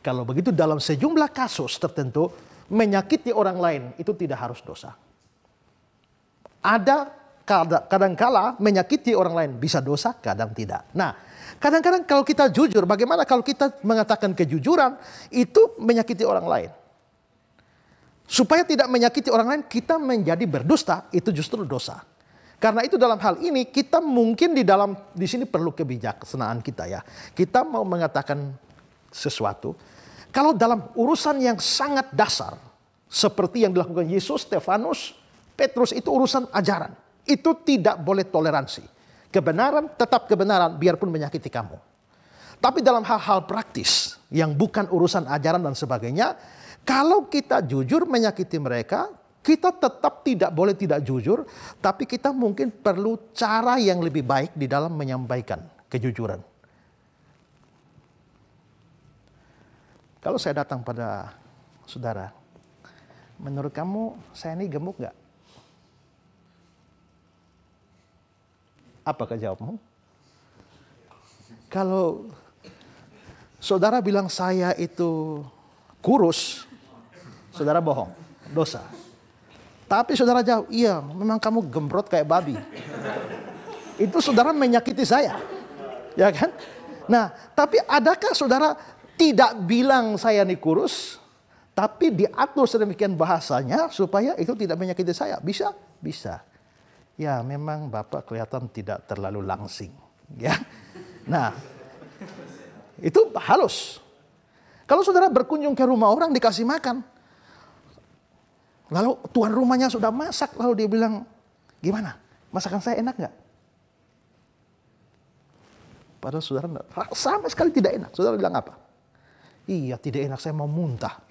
Kalau begitu dalam sejumlah kasus tertentu menyakiti orang lain itu tidak harus dosa. Ada kadang-kala menyakiti orang lain bisa dosa, kadang tidak. Nah, kadang-kadang kalau kita jujur, bagaimana kalau kita mengatakan kejujuran itu menyakiti orang lain? supaya tidak menyakiti orang lain, kita menjadi berdusta itu justru dosa. Karena itu dalam hal ini kita mungkin di dalam di sini perlu kebijaksanaan kita ya. Kita mau mengatakan sesuatu, kalau dalam urusan yang sangat dasar seperti yang dilakukan Yesus, Stefanus, Petrus itu urusan ajaran. Itu tidak boleh toleransi. Kebenaran tetap kebenaran biarpun menyakiti kamu. Tapi dalam hal-hal praktis yang bukan urusan ajaran dan sebagainya, kalau kita jujur menyakiti mereka, kita tetap tidak boleh tidak jujur, tapi kita mungkin perlu cara yang lebih baik di dalam menyampaikan kejujuran. Kalau saya datang pada saudara, menurut kamu saya ini gemuk nggak? Apakah jawabmu? Kalau saudara bilang saya itu kurus, saudara bohong, dosa. Tapi saudara jauh, iya memang kamu gembrot kayak babi. Itu saudara menyakiti saya. Ya kan? Nah, tapi adakah saudara tidak bilang saya ini kurus, tapi diatur sedemikian bahasanya supaya itu tidak menyakiti saya. Bisa? Bisa. Ya memang Bapak kelihatan tidak terlalu langsing. ya. Nah, itu halus. Kalau saudara berkunjung ke rumah orang dikasih makan. Lalu tuan rumahnya sudah masak, lalu dia bilang, gimana? Masakan saya enak nggak? Padahal saudara enggak, sama sekali tidak enak. Saudara bilang apa? Iya tidak enak, saya mau muntah.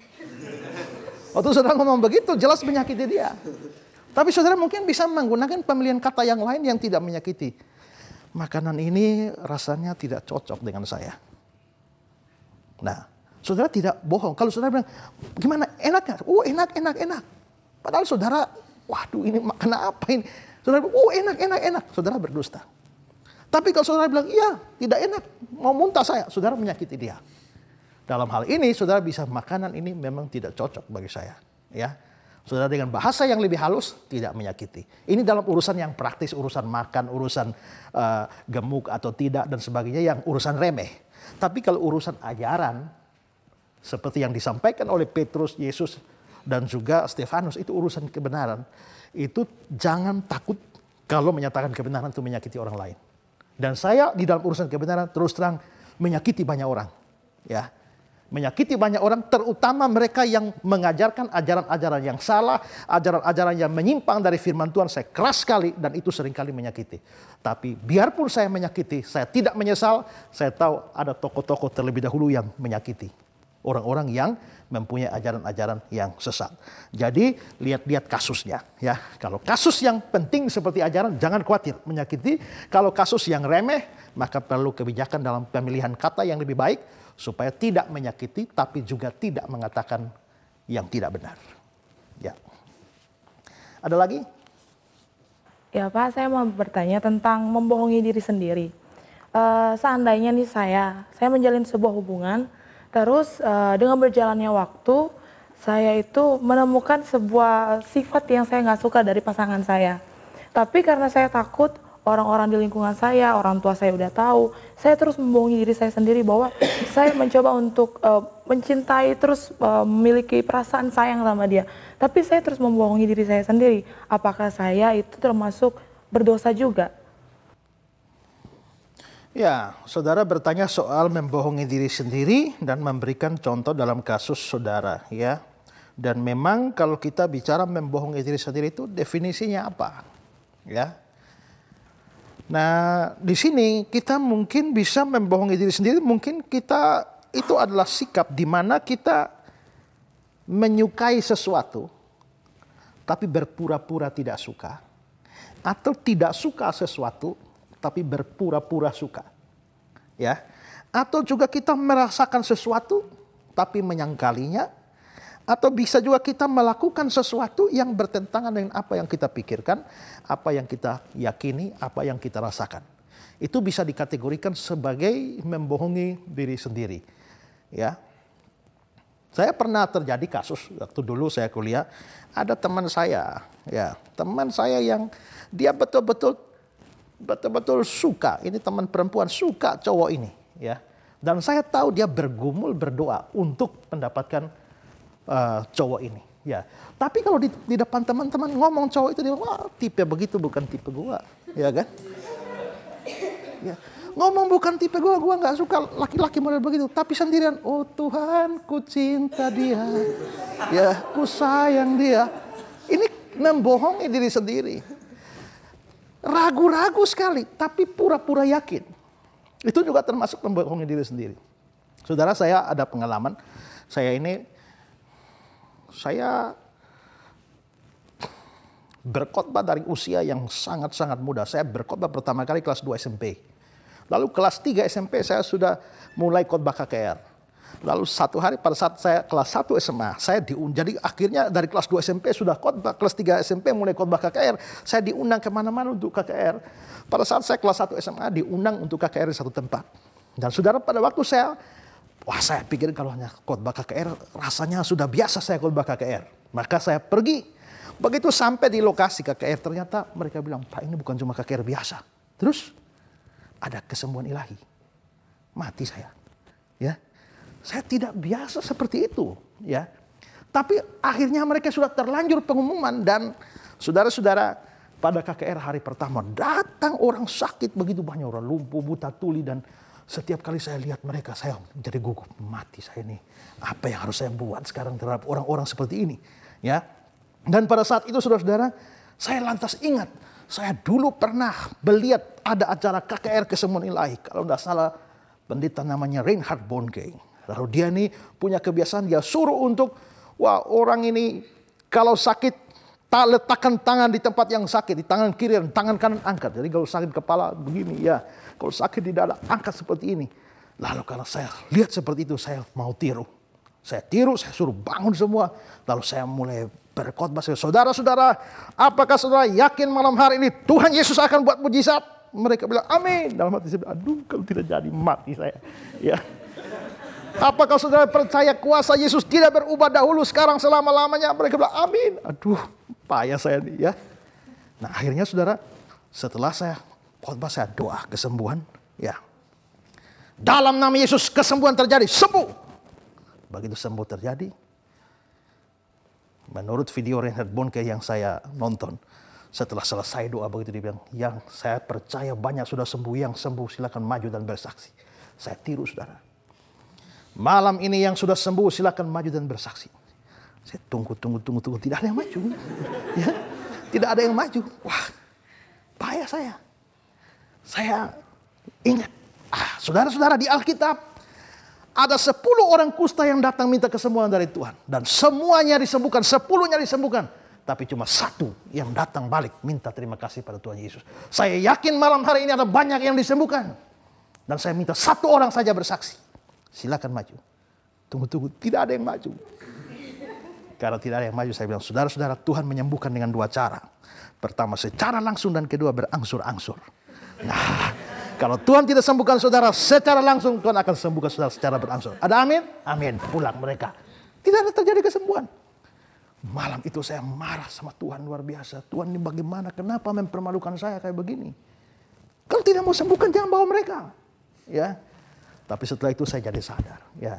Waktu saudara ngomong begitu, jelas menyakiti dia. Tapi saudara mungkin bisa menggunakan pemilihan kata yang lain yang tidak menyakiti. Makanan ini rasanya tidak cocok dengan saya. Nah, saudara tidak bohong. Kalau saudara bilang, gimana, enak gak? Oh enak, enak, enak. Padahal saudara, waduh ini kena apa ini? Saudara oh enak, enak, enak. Saudara berdusta. Tapi kalau saudara bilang, iya tidak enak, mau muntah saya. Saudara menyakiti dia. Dalam hal ini, saudara bisa makanan ini memang tidak cocok bagi saya. Ya, Saudara dengan bahasa yang lebih halus tidak menyakiti. Ini dalam urusan yang praktis, urusan makan, urusan uh, gemuk atau tidak dan sebagainya yang urusan remeh. Tapi kalau urusan ajaran seperti yang disampaikan oleh Petrus, Yesus dan juga Stefanus itu urusan kebenaran. Itu jangan takut kalau menyatakan kebenaran itu menyakiti orang lain. Dan saya di dalam urusan kebenaran terus terang menyakiti banyak orang. Ya, menyakiti banyak orang, terutama mereka yang mengajarkan ajaran-ajaran yang salah, ajaran-ajaran yang menyimpang dari firman Tuhan. Saya keras sekali dan itu seringkali menyakiti. Tapi biarpun saya menyakiti, saya tidak menyesal. Saya tahu ada tokoh-tokoh terlebih dahulu yang menyakiti orang-orang yang mempunyai ajaran-ajaran yang sesat. Jadi lihat-lihat kasusnya ya. Kalau kasus yang penting seperti ajaran jangan khawatir menyakiti. Kalau kasus yang remeh maka perlu kebijakan dalam pemilihan kata yang lebih baik supaya tidak menyakiti tapi juga tidak mengatakan yang tidak benar. Ya. Ada lagi? Ya Pak, saya mau bertanya tentang membohongi diri sendiri. Uh, seandainya nih saya, saya menjalin sebuah hubungan, Terus uh, dengan berjalannya waktu, saya itu menemukan sebuah sifat yang saya nggak suka dari pasangan saya. Tapi karena saya takut orang-orang di lingkungan saya, orang tua saya udah tahu, saya terus membohongi diri saya sendiri bahwa <coughs> saya mencoba untuk uh, mencintai terus uh, memiliki perasaan sayang sama dia. Tapi saya terus membohongi diri saya sendiri. Apakah saya itu termasuk berdosa juga? Ya, saudara bertanya soal membohongi diri sendiri dan memberikan contoh dalam kasus saudara, ya. Dan memang kalau kita bicara membohongi diri sendiri itu definisinya apa, ya? Nah, di sini kita mungkin bisa membohongi diri sendiri, mungkin kita itu adalah sikap di mana kita menyukai sesuatu tapi berpura-pura tidak suka atau tidak suka sesuatu tapi berpura-pura suka. Ya. Atau juga kita merasakan sesuatu tapi menyangkalinya atau bisa juga kita melakukan sesuatu yang bertentangan dengan apa yang kita pikirkan, apa yang kita yakini, apa yang kita rasakan. Itu bisa dikategorikan sebagai membohongi diri sendiri. Ya. Saya pernah terjadi kasus waktu dulu saya kuliah, ada teman saya, ya, teman saya yang dia betul-betul betul-betul suka. Ini teman perempuan suka cowok ini, ya. Dan saya tahu dia bergumul berdoa untuk mendapatkan uh, cowok ini, ya. Tapi kalau di, di depan teman-teman ngomong cowok itu dia wah tipe begitu bukan tipe gua, ya kan? Ya. Ngomong bukan tipe gua, gua nggak suka laki-laki model begitu. Tapi sendirian, oh Tuhan, ku cinta dia, ya, ku sayang dia. Ini membohongi diri sendiri Ragu-ragu sekali, tapi pura-pura yakin. Itu juga termasuk membohongi diri sendiri. Saudara saya ada pengalaman, saya ini, saya berkhotbah dari usia yang sangat-sangat muda. Saya berkhotbah pertama kali kelas 2 SMP. Lalu kelas 3 SMP saya sudah mulai khotbah KKR. Lalu satu hari pada saat saya kelas 1 SMA, saya diundang. Jadi akhirnya dari kelas 2 SMP sudah khotbah, kelas 3 SMP mulai khotbah KKR. Saya diundang kemana-mana untuk KKR. Pada saat saya kelas 1 SMA diundang untuk KKR di satu tempat. Dan saudara pada waktu saya, wah saya pikir kalau hanya khotbah KKR rasanya sudah biasa saya khotbah KKR. Maka saya pergi. Begitu sampai di lokasi KKR ternyata mereka bilang, Pak ini bukan cuma KKR biasa. Terus ada kesembuhan ilahi. Mati saya. Ya, saya tidak biasa seperti itu, ya. Tapi akhirnya mereka sudah terlanjur pengumuman dan saudara-saudara pada KKR hari pertama datang orang sakit begitu banyak orang lumpuh, buta, tuli dan setiap kali saya lihat mereka saya jadi gugup mati saya ini apa yang harus saya buat sekarang terhadap orang-orang seperti ini ya dan pada saat itu saudara-saudara saya lantas ingat saya dulu pernah melihat ada acara KKR kesemuan ilahi kalau tidak salah pendeta namanya Reinhard Bonnke Lalu dia ini punya kebiasaan dia suruh untuk wah orang ini kalau sakit tak letakkan tangan di tempat yang sakit di tangan kiri dan tangan kanan angkat. Jadi kalau sakit kepala begini ya, kalau sakit di dada angkat seperti ini. Lalu kalau saya lihat seperti itu saya mau tiru. Saya tiru, saya suruh bangun semua. Lalu saya mulai berkhotbah. Saudara-saudara, apakah saudara yakin malam hari ini Tuhan Yesus akan buat mujizat? Mereka bilang, amin. Dalam hati saya aduh kalau tidak jadi mati saya. Ya. Apakah saudara percaya kuasa Yesus tidak berubah dahulu sekarang selama-lamanya? Mereka bilang, amin. Aduh, payah saya nih ya. Nah akhirnya saudara, setelah saya khotbah saya doa kesembuhan. Ya. Dalam nama Yesus kesembuhan terjadi, sembuh. Begitu sembuh terjadi, menurut video Reinhard Bonke yang saya nonton, setelah selesai doa begitu dibilang, yang saya percaya banyak sudah sembuh, yang sembuh silakan maju dan bersaksi. Saya tiru saudara. Malam ini yang sudah sembuh silahkan maju dan bersaksi. Saya tunggu, tunggu, tunggu, tunggu. Tidak ada yang maju. ya. Tidak ada yang maju. Wah, payah saya. Saya ingat. Ah, saudara-saudara di Alkitab ada sepuluh orang kusta yang datang minta kesembuhan dari Tuhan. Dan semuanya disembuhkan, sepuluhnya disembuhkan. Tapi cuma satu yang datang balik minta terima kasih pada Tuhan Yesus. Saya yakin malam hari ini ada banyak yang disembuhkan. Dan saya minta satu orang saja bersaksi silakan maju. Tunggu-tunggu, tidak ada yang maju. Karena tidak ada yang maju, saya bilang, saudara-saudara, Tuhan menyembuhkan dengan dua cara. Pertama, secara langsung dan kedua berangsur-angsur. Nah, kalau Tuhan tidak sembuhkan saudara secara langsung, Tuhan akan sembuhkan saudara secara berangsur. Ada amin? Amin. Pulang mereka. Tidak ada terjadi kesembuhan. Malam itu saya marah sama Tuhan luar biasa. Tuhan ini bagaimana? Kenapa mempermalukan saya kayak begini? Kalau tidak mau sembuhkan jangan bawa mereka. Ya, tapi setelah itu saya jadi sadar. Ya,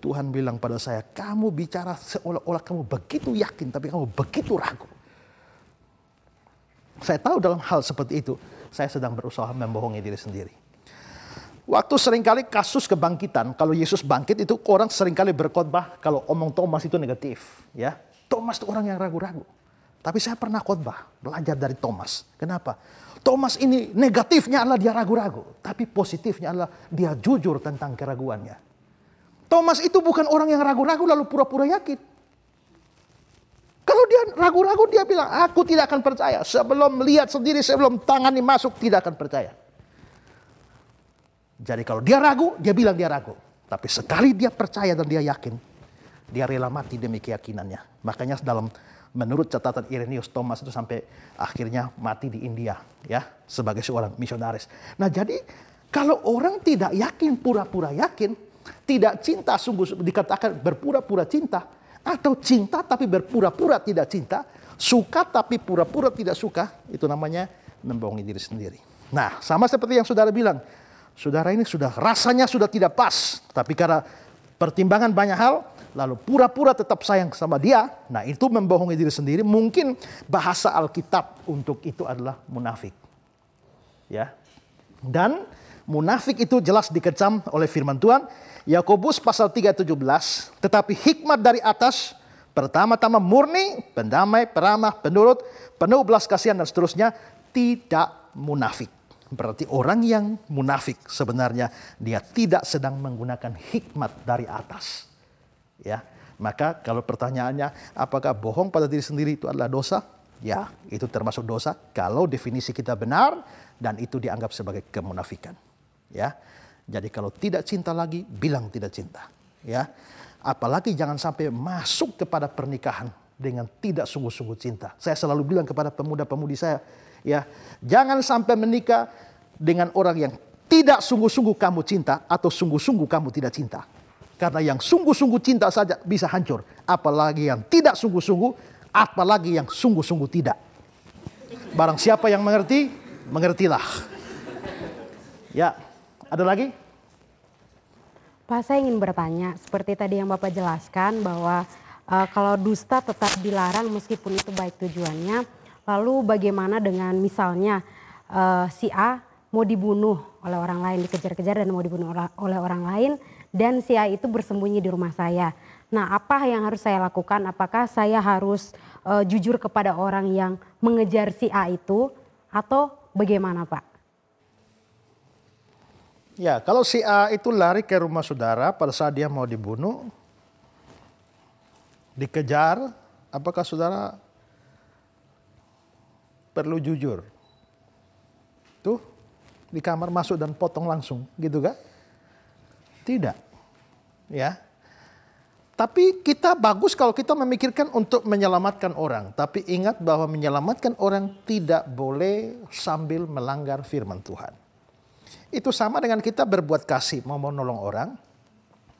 Tuhan bilang pada saya, kamu bicara seolah-olah kamu begitu yakin, tapi kamu begitu ragu. Saya tahu dalam hal seperti itu, saya sedang berusaha membohongi diri sendiri. Waktu seringkali kasus kebangkitan, kalau Yesus bangkit itu orang seringkali berkhotbah kalau omong Thomas itu negatif, ya. Thomas itu orang yang ragu-ragu. Tapi saya pernah khotbah, belajar dari Thomas. Kenapa? Thomas ini negatifnya adalah dia ragu-ragu, tapi positifnya adalah dia jujur tentang keraguannya. Thomas itu bukan orang yang ragu-ragu lalu pura-pura yakin. Kalau dia ragu-ragu dia bilang, aku tidak akan percaya. Sebelum melihat sendiri, sebelum tangan ini masuk tidak akan percaya. Jadi kalau dia ragu, dia bilang dia ragu. Tapi sekali dia percaya dan dia yakin, dia rela mati demi keyakinannya. Makanya dalam menurut catatan Irenaeus Thomas itu sampai akhirnya mati di India ya sebagai seorang misionaris. Nah, jadi kalau orang tidak yakin pura-pura yakin, tidak cinta sungguh dikatakan berpura-pura cinta atau cinta tapi berpura-pura tidak cinta, suka tapi pura-pura tidak suka, itu namanya membohongi diri sendiri. Nah, sama seperti yang saudara bilang, saudara ini sudah rasanya sudah tidak pas, tapi karena pertimbangan banyak hal, lalu pura-pura tetap sayang sama dia, nah itu membohongi diri sendiri. Mungkin bahasa Alkitab untuk itu adalah munafik. Ya. Dan munafik itu jelas dikecam oleh firman Tuhan. Yakobus pasal 3:17, tetapi hikmat dari atas pertama-tama murni, pendamai, peramah, penurut, penuh belas kasihan dan seterusnya, tidak munafik. Berarti orang yang munafik sebenarnya dia tidak sedang menggunakan hikmat dari atas ya. Maka kalau pertanyaannya apakah bohong pada diri sendiri itu adalah dosa? Ya, ya, itu termasuk dosa kalau definisi kita benar dan itu dianggap sebagai kemunafikan. Ya. Jadi kalau tidak cinta lagi, bilang tidak cinta. Ya. Apalagi jangan sampai masuk kepada pernikahan dengan tidak sungguh-sungguh cinta. Saya selalu bilang kepada pemuda-pemudi saya, ya, jangan sampai menikah dengan orang yang tidak sungguh-sungguh kamu cinta atau sungguh-sungguh kamu tidak cinta. Karena yang sungguh-sungguh cinta saja bisa hancur. Apalagi yang tidak sungguh-sungguh, apalagi yang sungguh-sungguh tidak. Barang siapa yang mengerti, mengertilah. Ya, ada lagi? Pak, saya ingin bertanya, seperti tadi yang Bapak jelaskan bahwa uh, kalau dusta tetap dilarang meskipun itu baik tujuannya, lalu bagaimana dengan misalnya uh, si A mau dibunuh oleh orang lain, dikejar-kejar dan mau dibunuh oleh orang lain, dan si A itu bersembunyi di rumah saya. Nah, apa yang harus saya lakukan? Apakah saya harus uh, jujur kepada orang yang mengejar si A itu atau bagaimana, Pak? Ya, kalau si A itu lari ke rumah saudara pada saat dia mau dibunuh, dikejar, apakah saudara perlu jujur? Tuh, di kamar masuk dan potong langsung, gitu gak? Kan? Tidak. Ya. Tapi kita bagus kalau kita memikirkan untuk menyelamatkan orang. Tapi ingat bahwa menyelamatkan orang tidak boleh sambil melanggar firman Tuhan. Itu sama dengan kita berbuat kasih, mau menolong orang.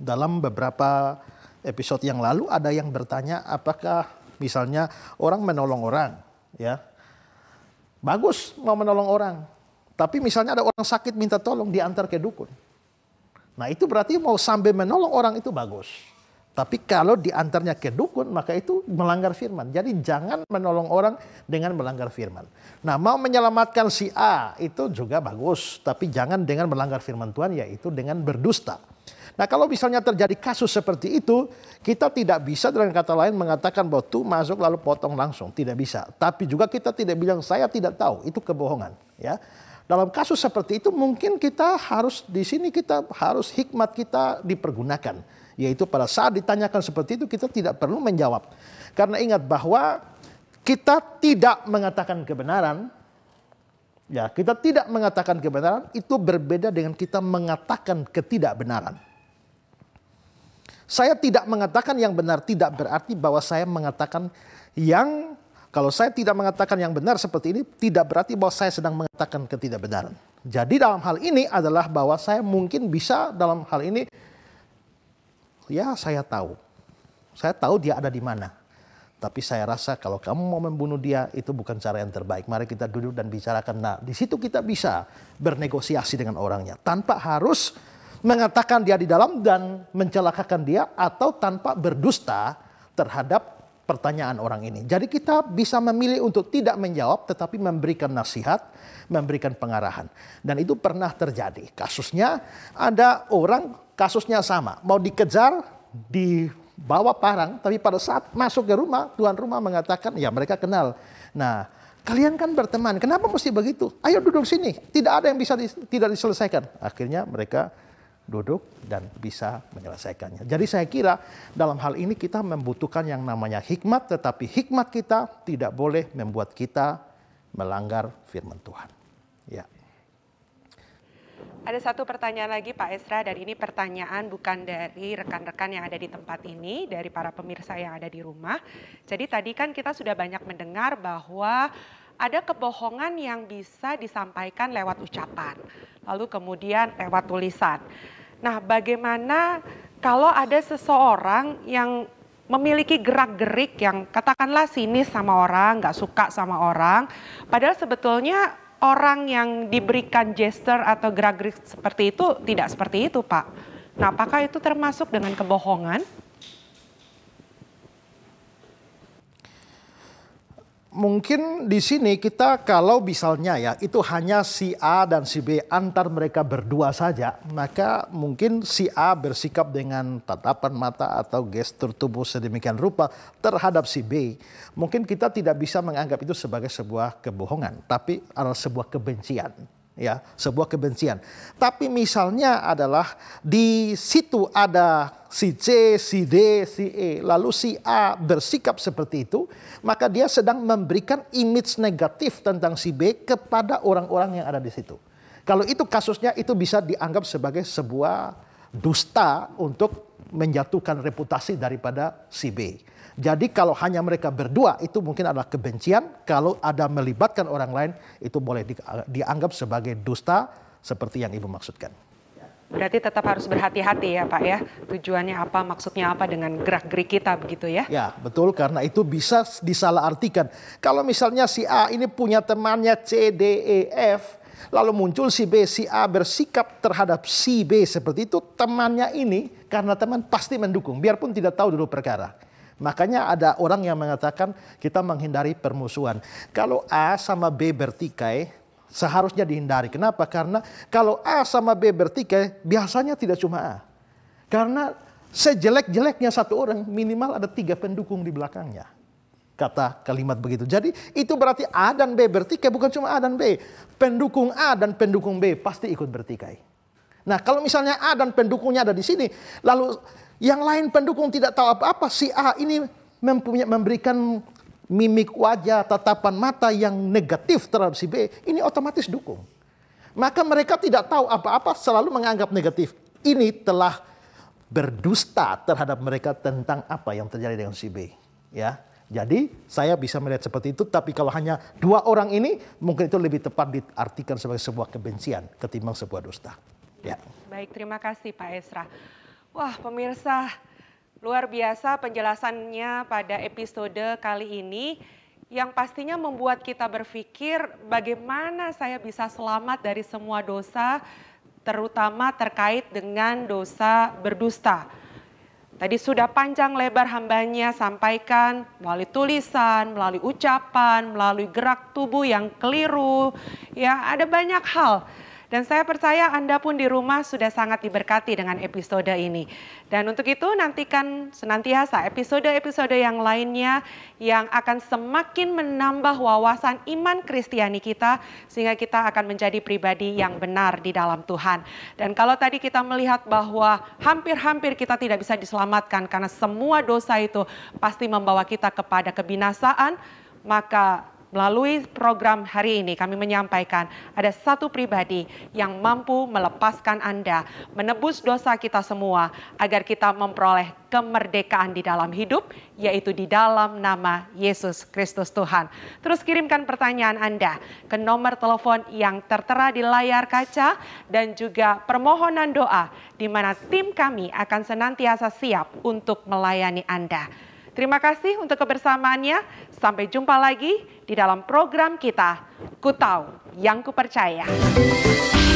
Dalam beberapa episode yang lalu ada yang bertanya apakah misalnya orang menolong orang. ya Bagus mau menolong orang. Tapi misalnya ada orang sakit minta tolong diantar ke dukun. Nah itu berarti mau sambil menolong orang itu bagus. Tapi kalau diantarnya ke dukun, maka itu melanggar firman. Jadi jangan menolong orang dengan melanggar firman. Nah mau menyelamatkan si A itu juga bagus. Tapi jangan dengan melanggar firman Tuhan, yaitu dengan berdusta. Nah kalau misalnya terjadi kasus seperti itu, kita tidak bisa dengan kata lain mengatakan bahwa tuh masuk lalu potong langsung. Tidak bisa. Tapi juga kita tidak bilang saya tidak tahu. Itu kebohongan. Ya, dalam kasus seperti itu mungkin kita harus di sini kita harus hikmat kita dipergunakan. Yaitu pada saat ditanyakan seperti itu kita tidak perlu menjawab. Karena ingat bahwa kita tidak mengatakan kebenaran, ya kita tidak mengatakan kebenaran itu berbeda dengan kita mengatakan ketidakbenaran. Saya tidak mengatakan yang benar tidak berarti bahwa saya mengatakan yang kalau saya tidak mengatakan yang benar seperti ini, tidak berarti bahwa saya sedang mengatakan ketidakbenaran. Jadi dalam hal ini adalah bahwa saya mungkin bisa dalam hal ini, ya saya tahu. Saya tahu dia ada di mana. Tapi saya rasa kalau kamu mau membunuh dia itu bukan cara yang terbaik. Mari kita duduk dan bicarakan. Nah, di situ kita bisa bernegosiasi dengan orangnya tanpa harus mengatakan dia di dalam dan mencelakakan dia atau tanpa berdusta terhadap pertanyaan orang ini. Jadi kita bisa memilih untuk tidak menjawab tetapi memberikan nasihat, memberikan pengarahan. Dan itu pernah terjadi. Kasusnya ada orang kasusnya sama, mau dikejar di bawah parang tapi pada saat masuk ke rumah tuan rumah mengatakan ya mereka kenal. Nah, kalian kan berteman, kenapa mesti begitu? Ayo duduk sini. Tidak ada yang bisa di, tidak diselesaikan. Akhirnya mereka duduk dan bisa menyelesaikannya. Jadi saya kira dalam hal ini kita membutuhkan yang namanya hikmat, tetapi hikmat kita tidak boleh membuat kita melanggar firman Tuhan. Ya. Ada satu pertanyaan lagi Pak Esra dan ini pertanyaan bukan dari rekan-rekan yang ada di tempat ini, dari para pemirsa yang ada di rumah. Jadi tadi kan kita sudah banyak mendengar bahwa ada kebohongan yang bisa disampaikan lewat ucapan, lalu kemudian lewat tulisan. Nah, bagaimana kalau ada seseorang yang memiliki gerak-gerik yang katakanlah sinis sama orang, nggak suka sama orang, padahal sebetulnya orang yang diberikan gesture atau gerak-gerik seperti itu tidak seperti itu, Pak. Nah, apakah itu termasuk dengan kebohongan? mungkin di sini kita kalau misalnya ya itu hanya si A dan si B antar mereka berdua saja, maka mungkin si A bersikap dengan tatapan mata atau gestur tubuh sedemikian rupa terhadap si B. Mungkin kita tidak bisa menganggap itu sebagai sebuah kebohongan, tapi adalah sebuah kebencian ya sebuah kebencian. Tapi misalnya adalah di situ ada si C, si D, si E, lalu si A bersikap seperti itu, maka dia sedang memberikan image negatif tentang si B kepada orang-orang yang ada di situ. Kalau itu kasusnya itu bisa dianggap sebagai sebuah dusta untuk menjatuhkan reputasi daripada si B. Jadi kalau hanya mereka berdua itu mungkin adalah kebencian. Kalau ada melibatkan orang lain itu boleh eh, dianggap sebagai dusta seperti yang Ibu maksudkan. Berarti tetap harus berhati-hati ya Pak ya, tujuannya apa, maksudnya apa dengan gerak-gerik kita begitu ya? Ya betul karena itu bisa disalahartikan. Kalau misalnya si A ini punya temannya C, D, E, F, lalu muncul si B, si A bersikap terhadap si B seperti itu, temannya ini karena teman pasti mendukung, biarpun tidak tahu dulu perkara. Makanya ada orang yang mengatakan kita menghindari permusuhan. Kalau A sama B bertikai, seharusnya dihindari. Kenapa? Karena kalau A sama B bertikai, biasanya tidak cuma A. Karena sejelek-jeleknya satu orang, minimal ada tiga pendukung di belakangnya. Kata kalimat begitu. Jadi itu berarti A dan B bertikai, bukan cuma A dan B. Pendukung A dan pendukung B pasti ikut bertikai. Nah kalau misalnya A dan pendukungnya ada di sini, lalu yang lain pendukung tidak tahu apa-apa. Si A ini mempunyai memberikan mimik wajah, tatapan mata yang negatif terhadap si B, ini otomatis dukung. Maka mereka tidak tahu apa-apa, selalu menganggap negatif. Ini telah berdusta terhadap mereka tentang apa yang terjadi dengan si B. Ya, jadi saya bisa melihat seperti itu, tapi kalau hanya dua orang ini, mungkin itu lebih tepat diartikan sebagai sebuah kebencian ketimbang sebuah dusta. Ya. Baik, terima kasih Pak Esra. Wah, pemirsa, luar biasa penjelasannya pada episode kali ini yang pastinya membuat kita berpikir bagaimana saya bisa selamat dari semua dosa terutama terkait dengan dosa berdusta. Tadi sudah panjang lebar hambanya sampaikan melalui tulisan, melalui ucapan, melalui gerak tubuh yang keliru. Ya, ada banyak hal. Dan saya percaya Anda pun di rumah sudah sangat diberkati dengan episode ini. Dan untuk itu nantikan senantiasa episode-episode yang lainnya yang akan semakin menambah wawasan iman Kristiani kita sehingga kita akan menjadi pribadi yang benar di dalam Tuhan. Dan kalau tadi kita melihat bahwa hampir-hampir kita tidak bisa diselamatkan karena semua dosa itu pasti membawa kita kepada kebinasaan, maka Melalui program hari ini kami menyampaikan ada satu pribadi yang mampu melepaskan Anda, menebus dosa kita semua agar kita memperoleh kemerdekaan di dalam hidup, yaitu di dalam nama Yesus Kristus Tuhan. Terus kirimkan pertanyaan Anda ke nomor telepon yang tertera di layar kaca dan juga permohonan doa di mana tim kami akan senantiasa siap untuk melayani Anda. Terima kasih untuk kebersamaannya. Sampai jumpa lagi di dalam program kita, Ku Tahu Yang Kupercaya. Percaya.